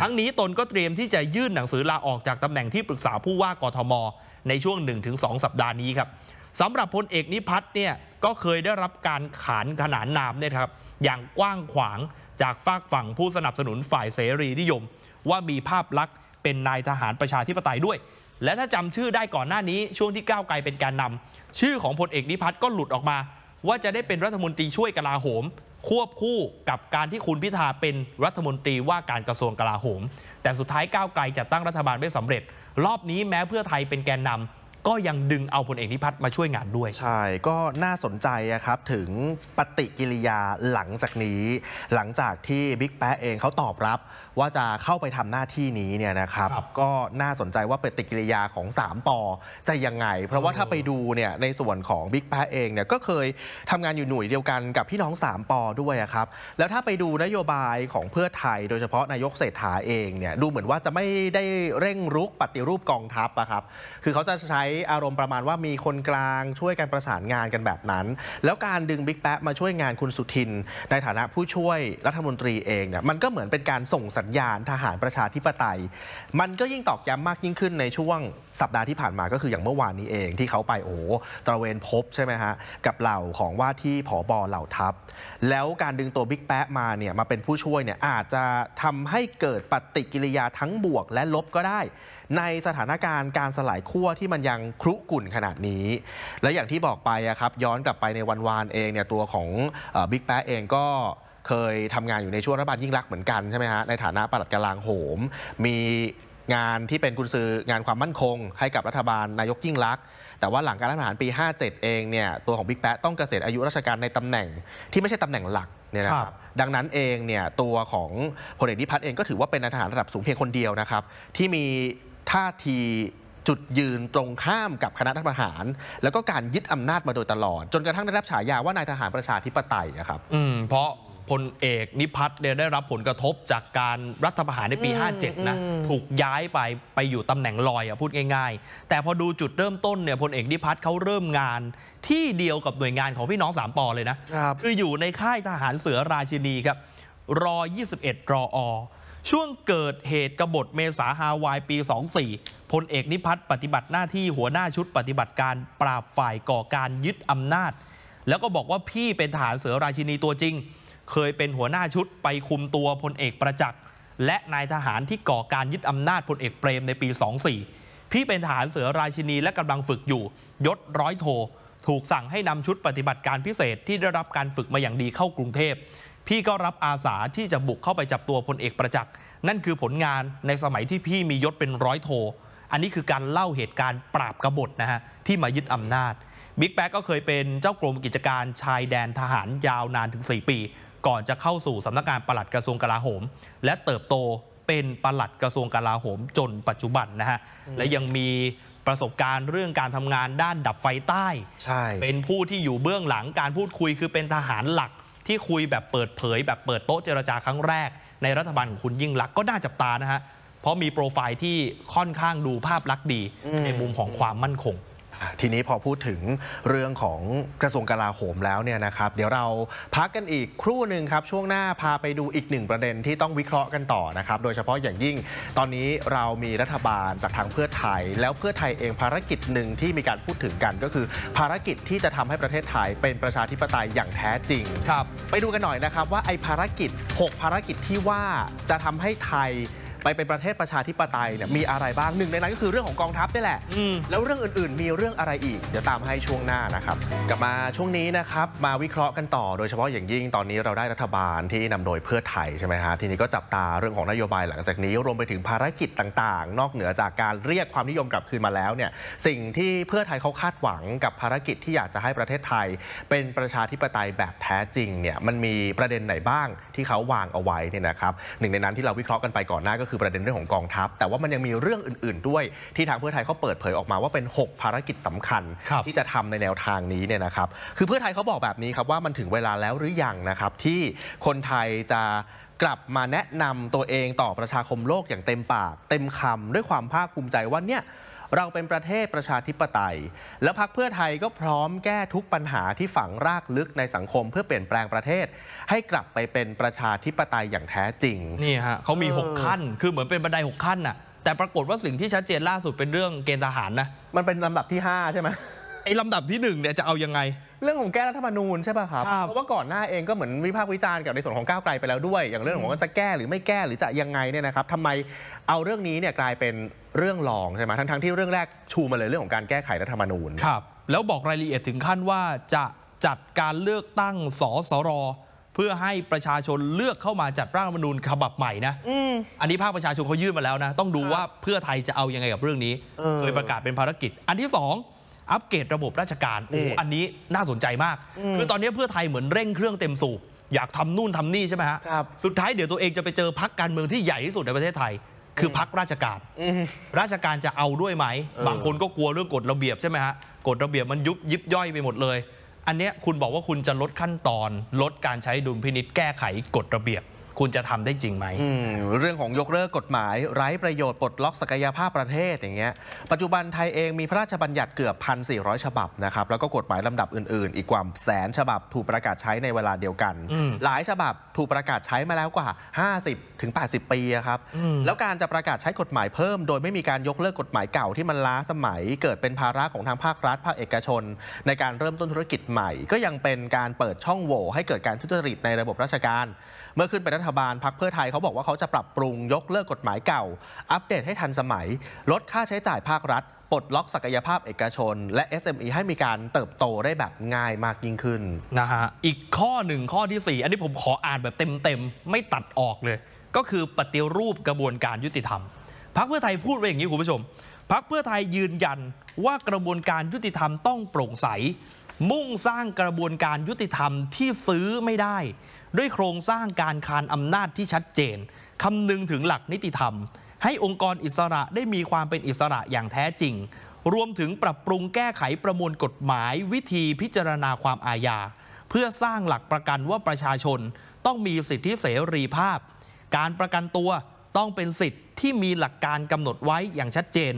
ทั้งนี้ตนก็เตรียมที่จะยื่นหนังสือลาออกจากตำแหน่งที่ปรึกษาผู้ว่ากทมในช่วง 1-2 สัปดาห์นี้ครับสำหรับพลเอกนิพัฒน์เนี่ยก็เคยได้รับการขานขนานนามเนี่ยครับอย่างกว้างขวางจากฝากฝั่งผู้สนับสนุนฝ่ายเสรีนิยม ว่ามีภาพลักษณ์เป็นนายทหารประชาธิปไตยด้วยและถ้าจำชื่อได้ก่อนหน้านี้ช่วงที่ก้าวไกลเป็นการนำชื่อของพลเอกนิพัฒน์ก็หลุดออกมา ว่าจะได้เป็นรัฐมนตรีช่วยกลาโหม ควบคู่กับการที่คุณพิธาเป็นรัฐมนตรีว่าการกระทรวงกลาโหม แต่สุดท้ายก้าวไกลจะตั้งรัฐบาลไม่สำเร็จ รอบนี้แม้เพื่อไทยเป็นแกนนำก็ยังดึงเอาพลเอกนิพัฒน์มาช่วยงานด้วย ใช่ก็น่าสนใจครับถึงปฏิกิริยาหลังจากนี้ หลังจากที่บิ๊กแป๊ะเองเขาตอบรับว่าจะเข้าไปทำหน้าที่นี้เนี่ยนะครับรบก็น่าสนใจว่าปฏิกิริยาของ 3ปอจะยังไง เพราะว่าถ้าไปดูเนี่ยในส่วนของบิ๊กแป๊เองเนี่ยก็เคยทำงานอยู่หน่วยเดียวกันกับพี่น้อง 3ปอด้วยครับแล้วถ้าไปดูนโยบายของเพื่อไทย โดยเฉพาะนายกเศรษฐาเองเนี่ยดูเหมือนว่าจะไม่ได้เร่งรุกปฏิรูปกองทัพอะครับคือเขาจะใช้อารมณ์ประมาณว่ามีคนกลางช่วยกันประสานงานกันแบบนั้น แล้วการดึงบิ๊กแป๊มาช่วยงานคุณสุทินในฐานะผู้ช่วยรัฐมนตรีเองเนี่ยมันก็เหมือนเป็นการส่งสัญญาณทหารประชาธิปไตย มันก็ยิ่งตอกย้ำมากยิ่งขึ้นในช่วงสัปดาห์ที่ผ่านมาก็คืออย่างเมื่อวานนี้เองที่เขาไปโอ้ตระเวนพบใช่ไหมฮะกับเหล่าของว่าที่ผอบอเหล่าทัพ แล้วการดึงตัวบิ๊กแป๊ะมาเนี่ยมาเป็นผู้ช่วยเนี่ยอาจจะทำให้เกิดปฏิกิริยาทั้งบวกและลบก็ได้ ในสถานการณ์การสลายขั้วที่มันยังครุกุ่นขนาดนี้ และอย่างที่บอกไปอะครับย้อนกลับไปในวันวานเองเนี่ยตัวของบิ๊กแป๊ะเองก็เคยทำงานอยู่ในช่วงรัฐบาลยิ่งรักเหมือนกันใช่ไหมฮะในฐานะปลัดกลางโหม มีงานที่เป็นกุญซืองานความมั่นคง ให้กับรัฐบาลนายกยิ่งรักแต่ว่าหลังการรัฐประหารปี57 เอง เนี่ยตัวของบิ๊กแป๊ะต้องเกษียณอายุราชการในตำแหน่ง ที่ไม่ใช่ตำแหน่งหลักเนี่ยนะครับดังนั้นเองเนี่ยตัวของพลเอกนิพัฒน์เองก็ถือว่าเป็นนายทหารระดับสูงเพียงคนเดียวนะครับ ที่มีท่าทีจุดยืนตรงข้ามกับคณะรัฐประหารแล้วก็การยึดอำนาจมาโดยตลอด จนกระทั่งได้รับฉายาว่านายทหารประชาธิปไตยนะครับอืมเพราะพลเอกนิพัฒน์เนี่ยได้รับผลกระทบจากการรัฐประหารในปี 57 นะ ถูกย้ายไปไปอยู่ตำแหน่งลอยอะพูดง่ายๆ แต่พอดูจุดเริ่มต้นเนี่ยพลเอกนิพัฒน์เขาเริ่มงานที่เดียวกับหน่วยงานของพี่น้องสามปอเลยนะคืออยู่ในค่ายทหารเสือราชินีครับรอ21รออ ช่วงเกิดเหตุกบฏเมษาฮาวายปี 24พลเอกนิพัฒน์ปฏิบัติหน้าที่หัวหน้าชุดปฏิบัติการปราบฝ่ายก่อการยึดอำนาจ แล้วก็บอกว่าพี่เป็นทหารเสือราชินีตัวจริงเคยเป็นหัวหน้าชุดไปคุมตัวพลเอกประจักษ์ และนายทหารที่ก่อการยึดอำนาจพลเอกเปรมในปี 24 พี่เป็นทหารเสือราชินีและกำลังฝึกอยู่ยศร้อยโท ถูกสั่งให้นำชุดปฏิบัติการพิเศษที่ได้รับการฝึกมาอย่างดีเข้ากรุงเทพ พี่ก็รับอาสาที่จะบุกเข้าไปจับตัวพลเอกประจักษ์ นั่นคือผลงานในสมัยที่พี่มียศเป็นร้อยโท อันนี้คือการเล่าเหตุการณ์ปราบกบฏนะฮะที่มายึดอำนาจบิ๊กแป๊กก็เคยเป็นเจ้ากรมกิจการชายแดนทหารยาวนานถึง4 ปีก่อนจะเข้าสู่สำนักงานปลัดกระทรวงกลาโหม และเติบโตเป็นปลัดกระทรวงกลาโหมจนปัจจุบันนะฮะและยังมีประสบการณ์เรื่องการทำงานด้านดับไฟใต้ใช่เป็นผู้ที่อยู่เบื้องหลังการพูดคุยคือเป็นทหารหลัก ที่คุยแบบเปิดเผยแบบเปิดโต๊ะเจรจาครั้งแรกในรัฐบาลของคุณยิ่งลักษณ์ก็น่าจับตานะฮะเพราะมีโปรไฟล์ที่ค่อนข้างดูภาพลักษณ์ดีในมุมของความมั่นคงทีนี้พอพูดถึงเรื่องของกระทรวงกลาโหมแล้วเนี่ยนะครับ เดี๋ยวเราพักกันอีกครู่หนึ่งครับช่วงหน้าพาไปดูอีกหนึ่งประเด็นที่ต้องวิเคราะห์กันต่อนะครับโดยเฉพาะอย่างยิ่งตอนนี้เรามีรัฐบาลจากทางเพื่อไทยแล้วเพื่อไทยเองภารกิจหนึ่งที่มีการพูดถึงกัน ก็คือภารกิจที่จะทำให้ประเทศไทยเป็นประชาธิปไตยอย่างแท้จริงครับไปดูกันหน่อยนะครับว่าไอ้ภารกิจ 6 ภารกิจที่ว่าจะทำให้ไทยไปเป็นประเทศประชาธิปไตยเนี่ยมีอะไรบ้างหนึ่งในนั้นก็คือเรื่องของกองทัพได้แหละแล้วเรื่องอื่นๆมีเรื่องอะไรอีกเดี๋ยวตามให้ช่วงหน้านะครับกลับมาช่วงนี้นะครับมาวิเคราะห์กันต่อ โดยเฉพาะอย่างยิ่งตอนนี้เราได้รัฐบาลที่นำโดยเพื่อไทยใช่ไหมฮะทีนี้ก็จับตาเรื่องของนโยบาย หลังจากนี้ รวมไปถึงภารกิจต่าง ๆ นอกเหนือจากการเรียกความนิยมกลับคืนมาแล้วเนี่ยสิ่งที่เพื่อไทยเขาคาดหวังกับภารกิจที่อยากจะให้ประเทศไทยเป็นประชาธิปไตยแบบแท้จริงเนี่ยมันมีประเด็นไหนบ้างที่เขาวางเอาไว้เนี่ยนะครับหนึ่งในนั้นที่เราวิเคราะห์กันไปก่อนหน้าก็คือประเด็นเรื่องของกองทัพ แต่ว่ามันยังมีเรื่องอื่นๆ ด้วยที่ทางเพื่อไทยเขาเปิดเผยออกมาว่าเป็น 6 ภารกิจสำคัญคที่จะทำในแนวทางนี้เนี่ยนะครับ คือเพื่อไทยเขาบอกแบบนี้ครับว่ามันถึงเวลาแล้วหรือยังนะครับที่คนไทยจะกลับมาแนะนำตัวเองต่อประชาคมโลกอย่างเต็มปาก เต็มคำด้วยความภาคภูมิใจว่าเนี่ยเราเป็นประเทศประชาธิปไตย แล้วพักเพื่อไทยก็พร้อมแก้ทุกปัญหาที่ฝัง รากลึกในสังคมเพื่อเปลี่ยนแปลงประเทศ ให้กลับไปเป็นประชาธิปไตยอย่างแท้จริงนี่ฮะเขามี 6 ขั้น คือเหมือนเป็นบันได 6 ขั้นน่ะแต่ปรากฏว่าสิ่งที่ชัดเจนล่าสุดเป็นเรื่องเกณฑ์ทหารนะมันเป็นลำดับที่ 5ใช่ไหมไอ้ลำดับที่1เนี่ยจะเอายังไงเรื่องของแก้รัฐธรรมนูญใช่ป่ะครับ เพราะว่าก่อนหน้าเองก็เหมือนวิพากษ์วิจารณ์กับในส่วนของก้าวไกลไปแล้วด้วย อย่างเรื่องของว่าจะแก้หรือไม่แก้หรือจะยังไงเนี่ยนะครับทำไมเอาเรื่องนี้เนี่ยกลายเป็นเรื่องรองใช่ไหมทั้งๆที่เรื่องแรกชูมาเลยเรื่องของการแก้ไขรัฐธรรมนูญครับ แล้วบอกรายละเอียดถึงขั้นว่าจะจัดการเลือกตั้งสสร เพื่อให้ประชาชนเลือกเข้ามาจัดร่างรัฐธรรมนูญฉบับใหม่นะอือันนี้ภาคประชาชนเขายื่นมาแล้วนะ ต้องดูว่าเพื่อไทยจะเอายังไงกับเรื่องนี้เเคยประกาศเป็นภารกิจ อันที่สองอัปเกรดระบบราชการโอ้อันนี้น่าสนใจมาก คือตอนนี้เพื่อไทยเหมือนเร่งเครื่องเต็มสูบอยากทำนู่นทำนี่ใช่ไหมฮะ สุดท้ายเดี๋ยวตัวเองจะไปเจอพักการเมืองที่ใหญ่ที่สุดในประเทศไทย คือพักราชการ ราชการจะเอาด้วยไหมบางคนก็กลัวเรื่องกฎระเบียบใช่ไหมฮะ กฎระเบียบมันยุบยิบย่อยไปหมดเลย อันนี้คุณบอกว่าคุณจะลดขั้นตอน ลดการใช้ดุลพินิษ์แก้ไขกฎระเบียบคุณจะทำได้จริงไหมเรื่องของยกเลิกกฎหมายไร้ประโยชน์ปลดล็อกศักยภาพประเทศอย่างเงี้ยปัจจุบันไทยเองมีพระราชบัญญัติเกือบ 1,400 ฉบับนะครับ แล้วก็กฎหมายลำดับอื่นๆ อีกกว่าแสนฉบับถูกประกาศใช้ในเวลาเดียวกัน หลายฉบับถูกประกาศใช้มาแล้วกว่า 50ถึง80 ปีครับแล้วการจะประกาศใช้กฎหมายเพิ่ม โดยไม่มีการยกเลิกกฎหมายเก่าที่มันล้าสมัย เกิดเป็นภาระของทางภาครัฐภาคเอกชนในการเริ่มต้นธุรกิจใหม่ ก็ยังเป็นการเปิดช่องโหว่ให้เกิดการทุจริตในระบบราชการเมื่อขึ้นไปรัฐบาลพักเพื่อไทยเขาบอกว่าเขาจะปรับปรุงยกเลิกกฎหมายเก่า อัปเดตให้ทันสมัย ลดค่าใช้จ่ายภาครัฐ ปลดล็อกศักยภาพเอกชน และ SME ให้มีการเติบโตได้แบบง่ายมากยิ่งขึ้นนะฮะอีกข้อหนึ่งข้อที่ 4 อันนี้ผมขออ่านแบบเต็มๆ ไม่ตัดออกเลย ก็คือปฏิรูปกระบวนการยุติธรรมพักเพื่อไทยพูดไว้อย่างนี้คุณผู้ชมพักเพื่อไทยยืนยันว่ากระบวนการยุติธรรมต้องโปร่งใส มุ่งสร้างกระบวนการยุติธรรมที่ซื้อไม่ได้ ด้วยโครงสร้างการคานอำนาจที่ชัดเจน คำนึงถึงหลักนิติธรรม ให้องค์กรอิสระได้มีความเป็นอิสระอย่างแท้จริง รวมถึงปรับปรุงแก้ไขประมวลกฎหมายวิธีพิจารณาความอาญา เพื่อสร้างหลักประกันว่าประชาชน ต้องมีสิทธิเสรีภาพ การประกันตัวต้องเป็นสิทธิที่มีหลักการกำหนดไว้อย่างชัดเจน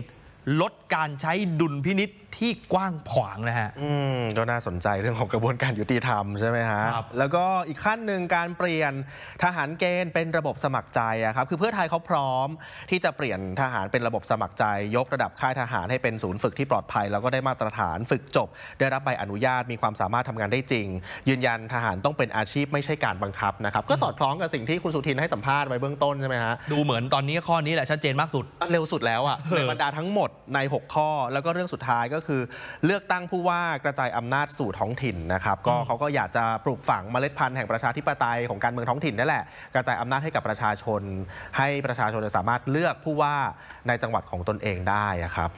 ลดการใช้ดุลพินิษฐ์ที่กว้างขวางนะฮะอืมก็น่าสนใจเรื่องของกระบวนการยุติธรรมใช่ไหมฮะแล้วก็อีกขั้นหนึ่งการเปลี่ยนทหารเกณฑ์เป็นระบบสมัครใจครับคือเพื่อไทยเขาพร้อมที่จะเปลี่ยนทหารเป็นระบบสมัครใจยกระดับค่ายทหารให้เป็นศูนย์ฝึกที่ปลอดภัย แล้วก็ได้มาตรฐานฝึกจบ ได้รับใบอนุญาตมีความสามารถทำงานได้จริง ยืนยันทหารต้องเป็นอาชีพไม่ใช่การบังคับนะครับ ก็สอดคล้องกับสิ่งที่คุณสุทินให้สัมภาษณ์ไว้เบื้องต้นใช่ไหมฮะดูเหมือนตอนนี้ข้อนี้แหละชัดเจนมากสุดเร็วสุดแล้วอ่ะในบรรดาทั้งหมดใน 6 ข้อ แล้วก็เรื่องสุดท้ายก็ก็คือเลือกตั้งผู้ว่ากระจายอำนาจสู่ท้องถิ่นนะครับ ก็เขาก็อยากจะปลูกฝังเมล็ดพันธุ์แห่งประชาธิปไตยของการเมืองท้องถิ่นนั่นแหละกระจายอำนาจให้กับประชาชน ให้ประชาชนสามารถเลือกผู้ว่าในจังหวัดของตนเองได้ครับ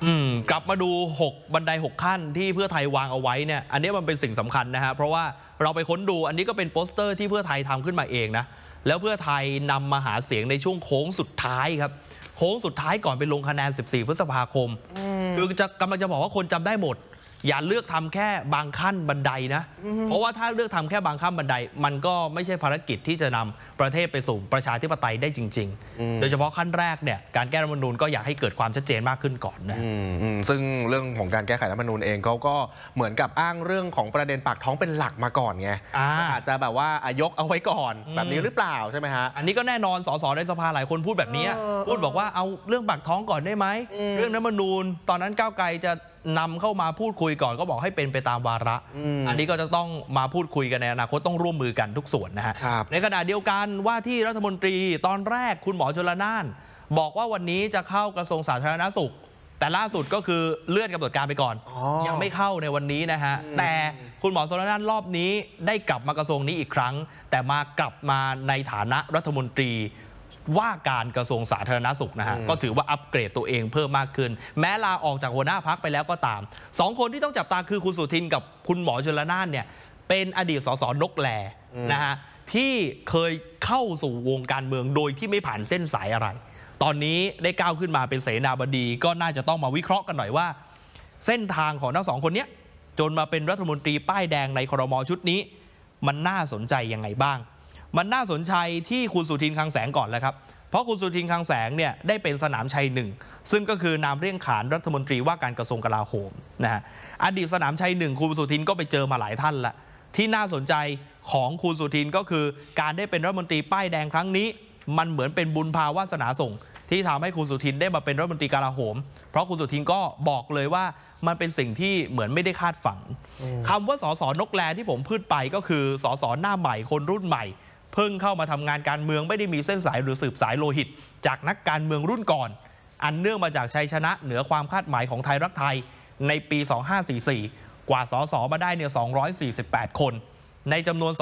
กลับมาดู 6 บันได 6 ขั้นที่เพื่อไทยวางเอาไว้เนี่ยอันนี้มันเป็นสิ่งสำคัญนะฮะเพราะว่าเราไปค้นดูอันนี้ก็เป็นโปสเตอร์ที่เพื่อไทยทำขึ้นมาเองนะแล้วเพื่อไทยนำมาหาเสียงในช่วงโค้งสุดท้ายครับ โค้งสุดท้ายก่อนไปลงคะแนน 14 พฤษภาคมคือจะกำลังจะบอกว่าคนจำได้หมดอย่าเลือกทำแค่บางขั้นบันไดนะ เพราะว่าถ้าเลือกทำแค่บางขั้นบันไดมันก็ไม่ใช่ภารกิจที่จะนำประเทศไปสู่ประชาธิปไตยได้จริง ๆ โดยเฉพาะขั้นแรกเนี่ยการแก้รัฐมนูญก็อยากให้เกิดความชัดเจนมากขึ้นก่อนนะซึ่งเรื่องของการแก้ไขรัฐมนูญเองเขาก็เหมือนกับอ้างเรื่องของประเด็นปากท้องเป็นหลักมาก่อนไงอาจจะแบบว่ายกเอาไว้ก่อนแบบนี้หรือเปล่าใช่ไหมฮะอันนี้ก็แน่นอนสสในสภาหลายคนพูดแบบนี้พูดบอกว่าเอาเรื่องปากท้องก่อนได้ไหมเรื่องรัฐมนูญตอนนั้นก้าวไกลจะนำเข้ามาพูดคุยก่อนก็บอกให้เป็นไปตามวาระ อันนี้ก็จะต้องมาพูดคุยกันในอนาคตต้องร่วมมือกันทุกส่วนนะฮะในขณะเดียวกันว่าที่รัฐมนตรี ตอนแรกคุณหมอชลนาน บอกว่าวันนี้จะเข้ากระทรวงสาธารณสุข แต่ล่าสุดก็คือเลื่อนกำหนดการไปก่อนอยังไม่เข้าในวันนี้นะฮะ แต่คุณหมอชลนานรอบนี้ ได้กลับมากระทรวงนี้อีกครั้ง แต่มากลับมาในฐานะรัฐมนตรีว่าการกระทรวงสาธารณสุขนะฮะก็ถือว่าอัปเกรดตัวเองเพิ่มมากขึ้น แม้ลาออกจากหัวหน้าพักไปแล้วก็ตามสองคนที่ต้องจับตาคือคุณสุทินกับคุณหมอชลนานเนี่ยเป็นอดีตสสนกแลนะฮะที่เคยเข้าสู่วงการเมืองโดยที่ไม่ผ่านเส้นสายอะไร ตอนนี้ได้ก้าวขึ้นมาเป็นเสนาบดีก็น่าจะต้องมาวิเคราะห์กันหน่อยว่า เส้นทางของทั้งสองคนนี้จนมาเป็นรัฐมนตรีป้ายแดงในครมชุดนี้ มันน่าสนใจยังไงบ้างมันน่าสนใจที่คุณสุทินคลังแสงก่อนแล้วครับ เพราะคุณสุทินคลังแสงเนี่ยได้เป็นสนามชัยหนึ่ง ซึ่งก็คือนามเรียงขานรัฐมนตรีว่าการกระทรวงกลาโหมนะฮะ อดีตสนามชัยหนึ่งคุณสุทินก็ไปเจอมาหลายท่านละ ที่น่าสนใจของคุณสุทินก็คือ การได้เป็นรัฐมนตรีป้ายแดงครั้งนี้ มันเหมือนเป็นบุญภาวาสนาส่ง ที่ทำให้คุณสุทินได้มาเป็นรัฐมนตรีกลาโหม เพราะคุณสุทินก็บอกเลยว่ามันเป็นสิ่งที่เหมือนไม่ได้คาดฝันคำว่าสสนกแลที่ผมพูดไปก็คือสสหน้าใหม่คนรุ่นใหม่เพิ่งเข้ามาทำงานการเมืองไม่ได้มีเส้นสายหรือสืบสายโลหิต จากนักการเมืองรุ่นก่อน อันเนื่องมาจากชัยชนะ เหนือความคาดหมายของไทยรักไทยในปี 2544 กว่าสสมาได้เนี่ย248 คน ในจำนวน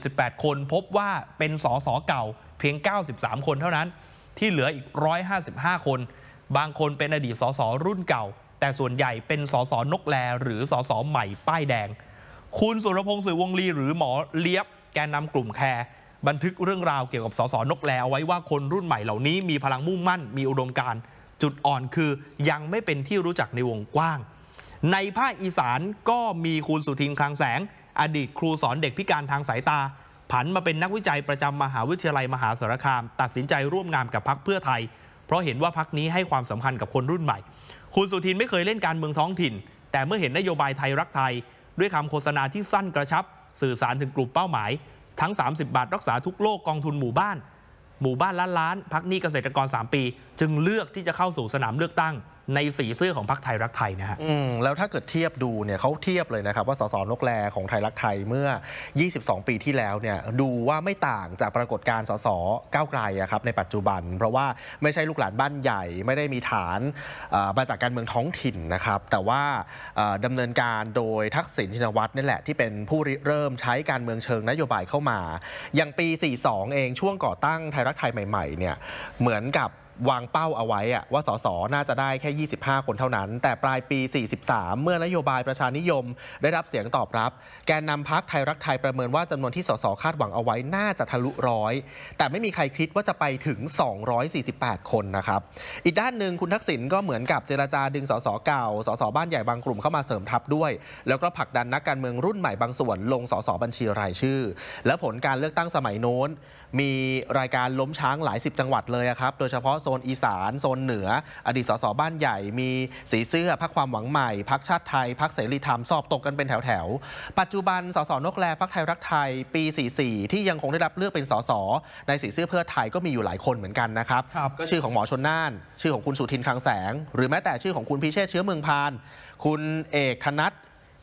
248 คนพบว่าเป็นสสเก่าเพียง 93 คนเท่านั้น ที่เหลืออีก155 คน บางคนเป็นอดีตสสรุ่นเก่า แต่ส่วนใหญ่เป็นสสนกแลหรือสสใหม่ ป้ายแดง คุณสุรพงศ์สื่อวงลีหรือหมอเลียบแกนนำกลุ่มแคร์บันทึกเรื่องราวเกี่ยวกับสสนกแลเอาไว้ว่าคนรุ่นใหม่เหล่านี้มีพลังมุ่งมั่นมีอุดมการจุดอ่อนคือยังไม่เป็นที่รู้จักในวงกว้าง ในภาคอีสานก็มีคุณสุทินคลังแสง อดีตครูสอนเด็กพิการทางสายตา ผันมาเป็นนักวิจัยประจำมหาวิทยาลัยมหาสารคาม ตัดสินใจร่วมงานกับพักเพื่อไทย เพราะเห็นว่าพักนี้ให้ความสำคัญกับคนรุ่นใหม่ คุณสุทินไม่เคยเล่นการเมืองท้องถิ่น แต่เมื่อเห็นนโยบายไทยรักไทย ด้วยคำโฆษณาที่สั้นกระชับ สื่อสารถึงกลุ่มเป้าหมายทั้ง 30 บาทรักษาทุกโรคกองทุนหมู่บ้าน หมู่บ้านล้านล้าน พักหนี้เกษตรกร 3 ปีจึงเลือกที่จะเข้าสู่สนามเลือกตั้งในสีเสื้อของพรรคไทยรักไทยนะฮะแล้วถ้าเกิดเทียบดูเนี่ยเขาเทียบเลยนะครับ ว่าสสนกแรของไทยรักไทยเมื่อ 22 ปีที่แล้วเนี่ยดูว่าไม่ต่างจากปรากฏการสสก้าวไกลครับในปัจจุบันเพราะว่าไม่ใช่ลูกหลานบ้านใหญ่ไม่ได้มีฐานมาจากการเมืองท้องถิ่นนะครับแต่ว่าดำเนินการโดยทักษิณชินวัตรนี่แหละที่เป็นผู้ริเริ่มใช้การเมืองเชิงนโยบายเข้ามาอย่างปี 42 เองช่วงก่อตั้งไทยรักไทยใหม่ๆ เนี่ยเหมือนกับวางเป้าเอาไว้ว่าสสน่าจะได้แค่ 25 คนเท่านั้น แต่ปลายปี 43 เมื่อนโยบายประชานิยมได้รับเสียงตอบรับ แกนนำพักไทยรักไทยประเมินว่าจำนวนที่สสคาดหวังเอาไว้น่าจะทะลุร้อย แต่ไม่มีใครคิดว่าจะไปถึง 248 คนนะครับ อีกด้านหนึ่งคุณทักษิณก็เหมือนกับเจราจาดึงสสเก่าสสบ้านใหญ่บางกลุ่มเข้ามาเสริมทัพด้วย แล้วก็ผลักดันนักการเมืองรุ่นใหม่บางส่วนลงสสบัญชีรายชื่อ และผลการเลือกตั้งสมัยโน้นมีรายการล้มช้างหลายสิบจังหวัดเลยครับ โดยเฉพาะโซนอีสานโซนเหนือ อดีตสสบ้านใหญ่ มีสีเสื้อพักความหวังใหม่พักชาติไทยพักเสรีธรรมสอบตกกันเป็นแถวๆปัจจุบันสสนกแลพักไทยรักไทยปี 44 ที่ยังคงได้รับเลือกเป็นสสในสีเสื้อเพื่อไทยก็มีอยู่หลายคนเหมือนกันนะครับรบก็ชื่อของหมอชนน่านชื่อของคุณสุทินคลังแสง หรือแม้แต่ชื่อของคุณพิเชษเชื้อเมืองพาน คุณเอกธนัต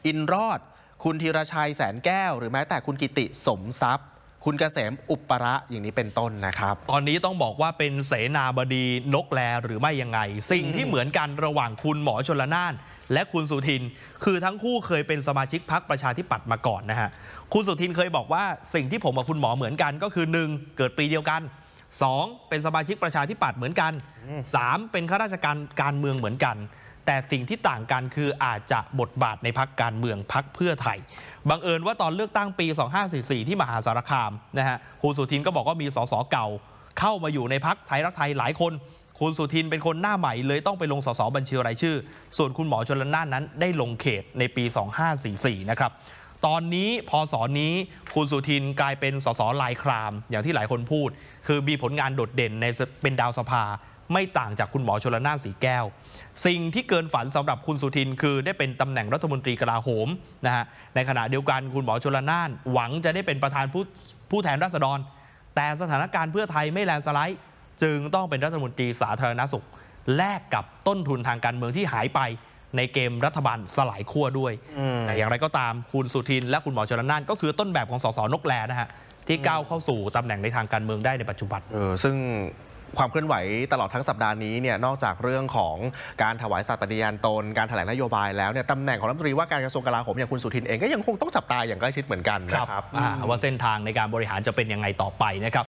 อินรอด คุณธีรชัยแสนแก้ว หรือแม้แต่คุณกิติสมทรัพยคุณเกษมอุปประอย่างนี้เป็นต้นนะครับ ตอนนี้ต้องบอกว่าเป็นเสนาบดีนกแลหรือไม่ยังไง สิ่งที่เหมือนกันระหว่างคุณหมอชนละนานและคุณสุทิน คือทั้งคู่เคยเป็นสมาชิกพักประชาธิปัตย์มาก่อนนะฮะคุณสุทินเคยบอกว่าสิ่งที่ผมกับคุณหมอเหมือนกันก็คือ 1 เกิดปีเดียวกัน2เป็นสมาชิกประชาธิปัตย์เหมือนกัน 3 เป็นข้าราชการการเมืองเหมือนกัน แต่สิ่งที่ต่างกันคืออาจจะบทบาทในพักการเมืองพักเพื่อไทยบังเอิญว่าตอนเลือกตั้งปี 2544 ที่มหาสารคามนะฮะคุณสุทินก็บอกว่ามีสสเก่า เข้ามาอยู่ในพักไทยรักไทยหลายคน คุณสุทินเป็นคนหน้าใหม่เลยต้องไปลงสสบัญชีรายชื่อ ส่วนคุณหมอชนละนานนั้น ได้ลงเขตในปี 2544นะครับตอนนี้พอสอนนี้คุณสุทินกลายเป็นสสลายคราม อย่างที่หลายคนพูด คือมีผลงานโดดเด่นในเป็นดาวสภาไม่ต่างจากคุณหมอชลนานสีแก้ว สิ่งที่เกินฝันสำหรับคุณสุทินคือได้เป็นตำแหน่งรัฐมนตรีกลาโหมนะฮะ ในขณะเดียวกันคุณหมอชลนานหวังจะได้เป็นประธานผู้ผู้แทนราษฎร แต่สถานการณ์เพื่อไทยไม่แลนสไลด์ จึงต้องเป็นรัฐมนตรีสาธารณสุข แลกกับต้นทุนทางการเมืองที่หายไปในเกมรัฐบาลสลายขั้วด้วยแต่อย่างไรก็ตามคุณสุทินและคุณหมอชลนานก็คือต้นแบบของสสนกแลนะฮะที่ก้าวเข้าสู่ตำแหน่งในทางการเมืองได้ในปัจจุบันเออซึ่งความเคลื่อนไหวตลอดทั้งสัปดาห์นี้เนี่ยนอกจากเรื่องของการถวายสัตย์ปฏิญาณตนการถแถลงนโยบายแล้วเนี่ยตำแหน่งของรัฐมนตรีว่าการกระทรวงกลาโหมอย่างคุณสุทินเอง ก็ยังคงต้องจับตาอย่างใกล้ชิดเหมือนกันนะครับ ว่าเส้นทางในการบริหารจะเป็นยังไงต่อไปนะครับ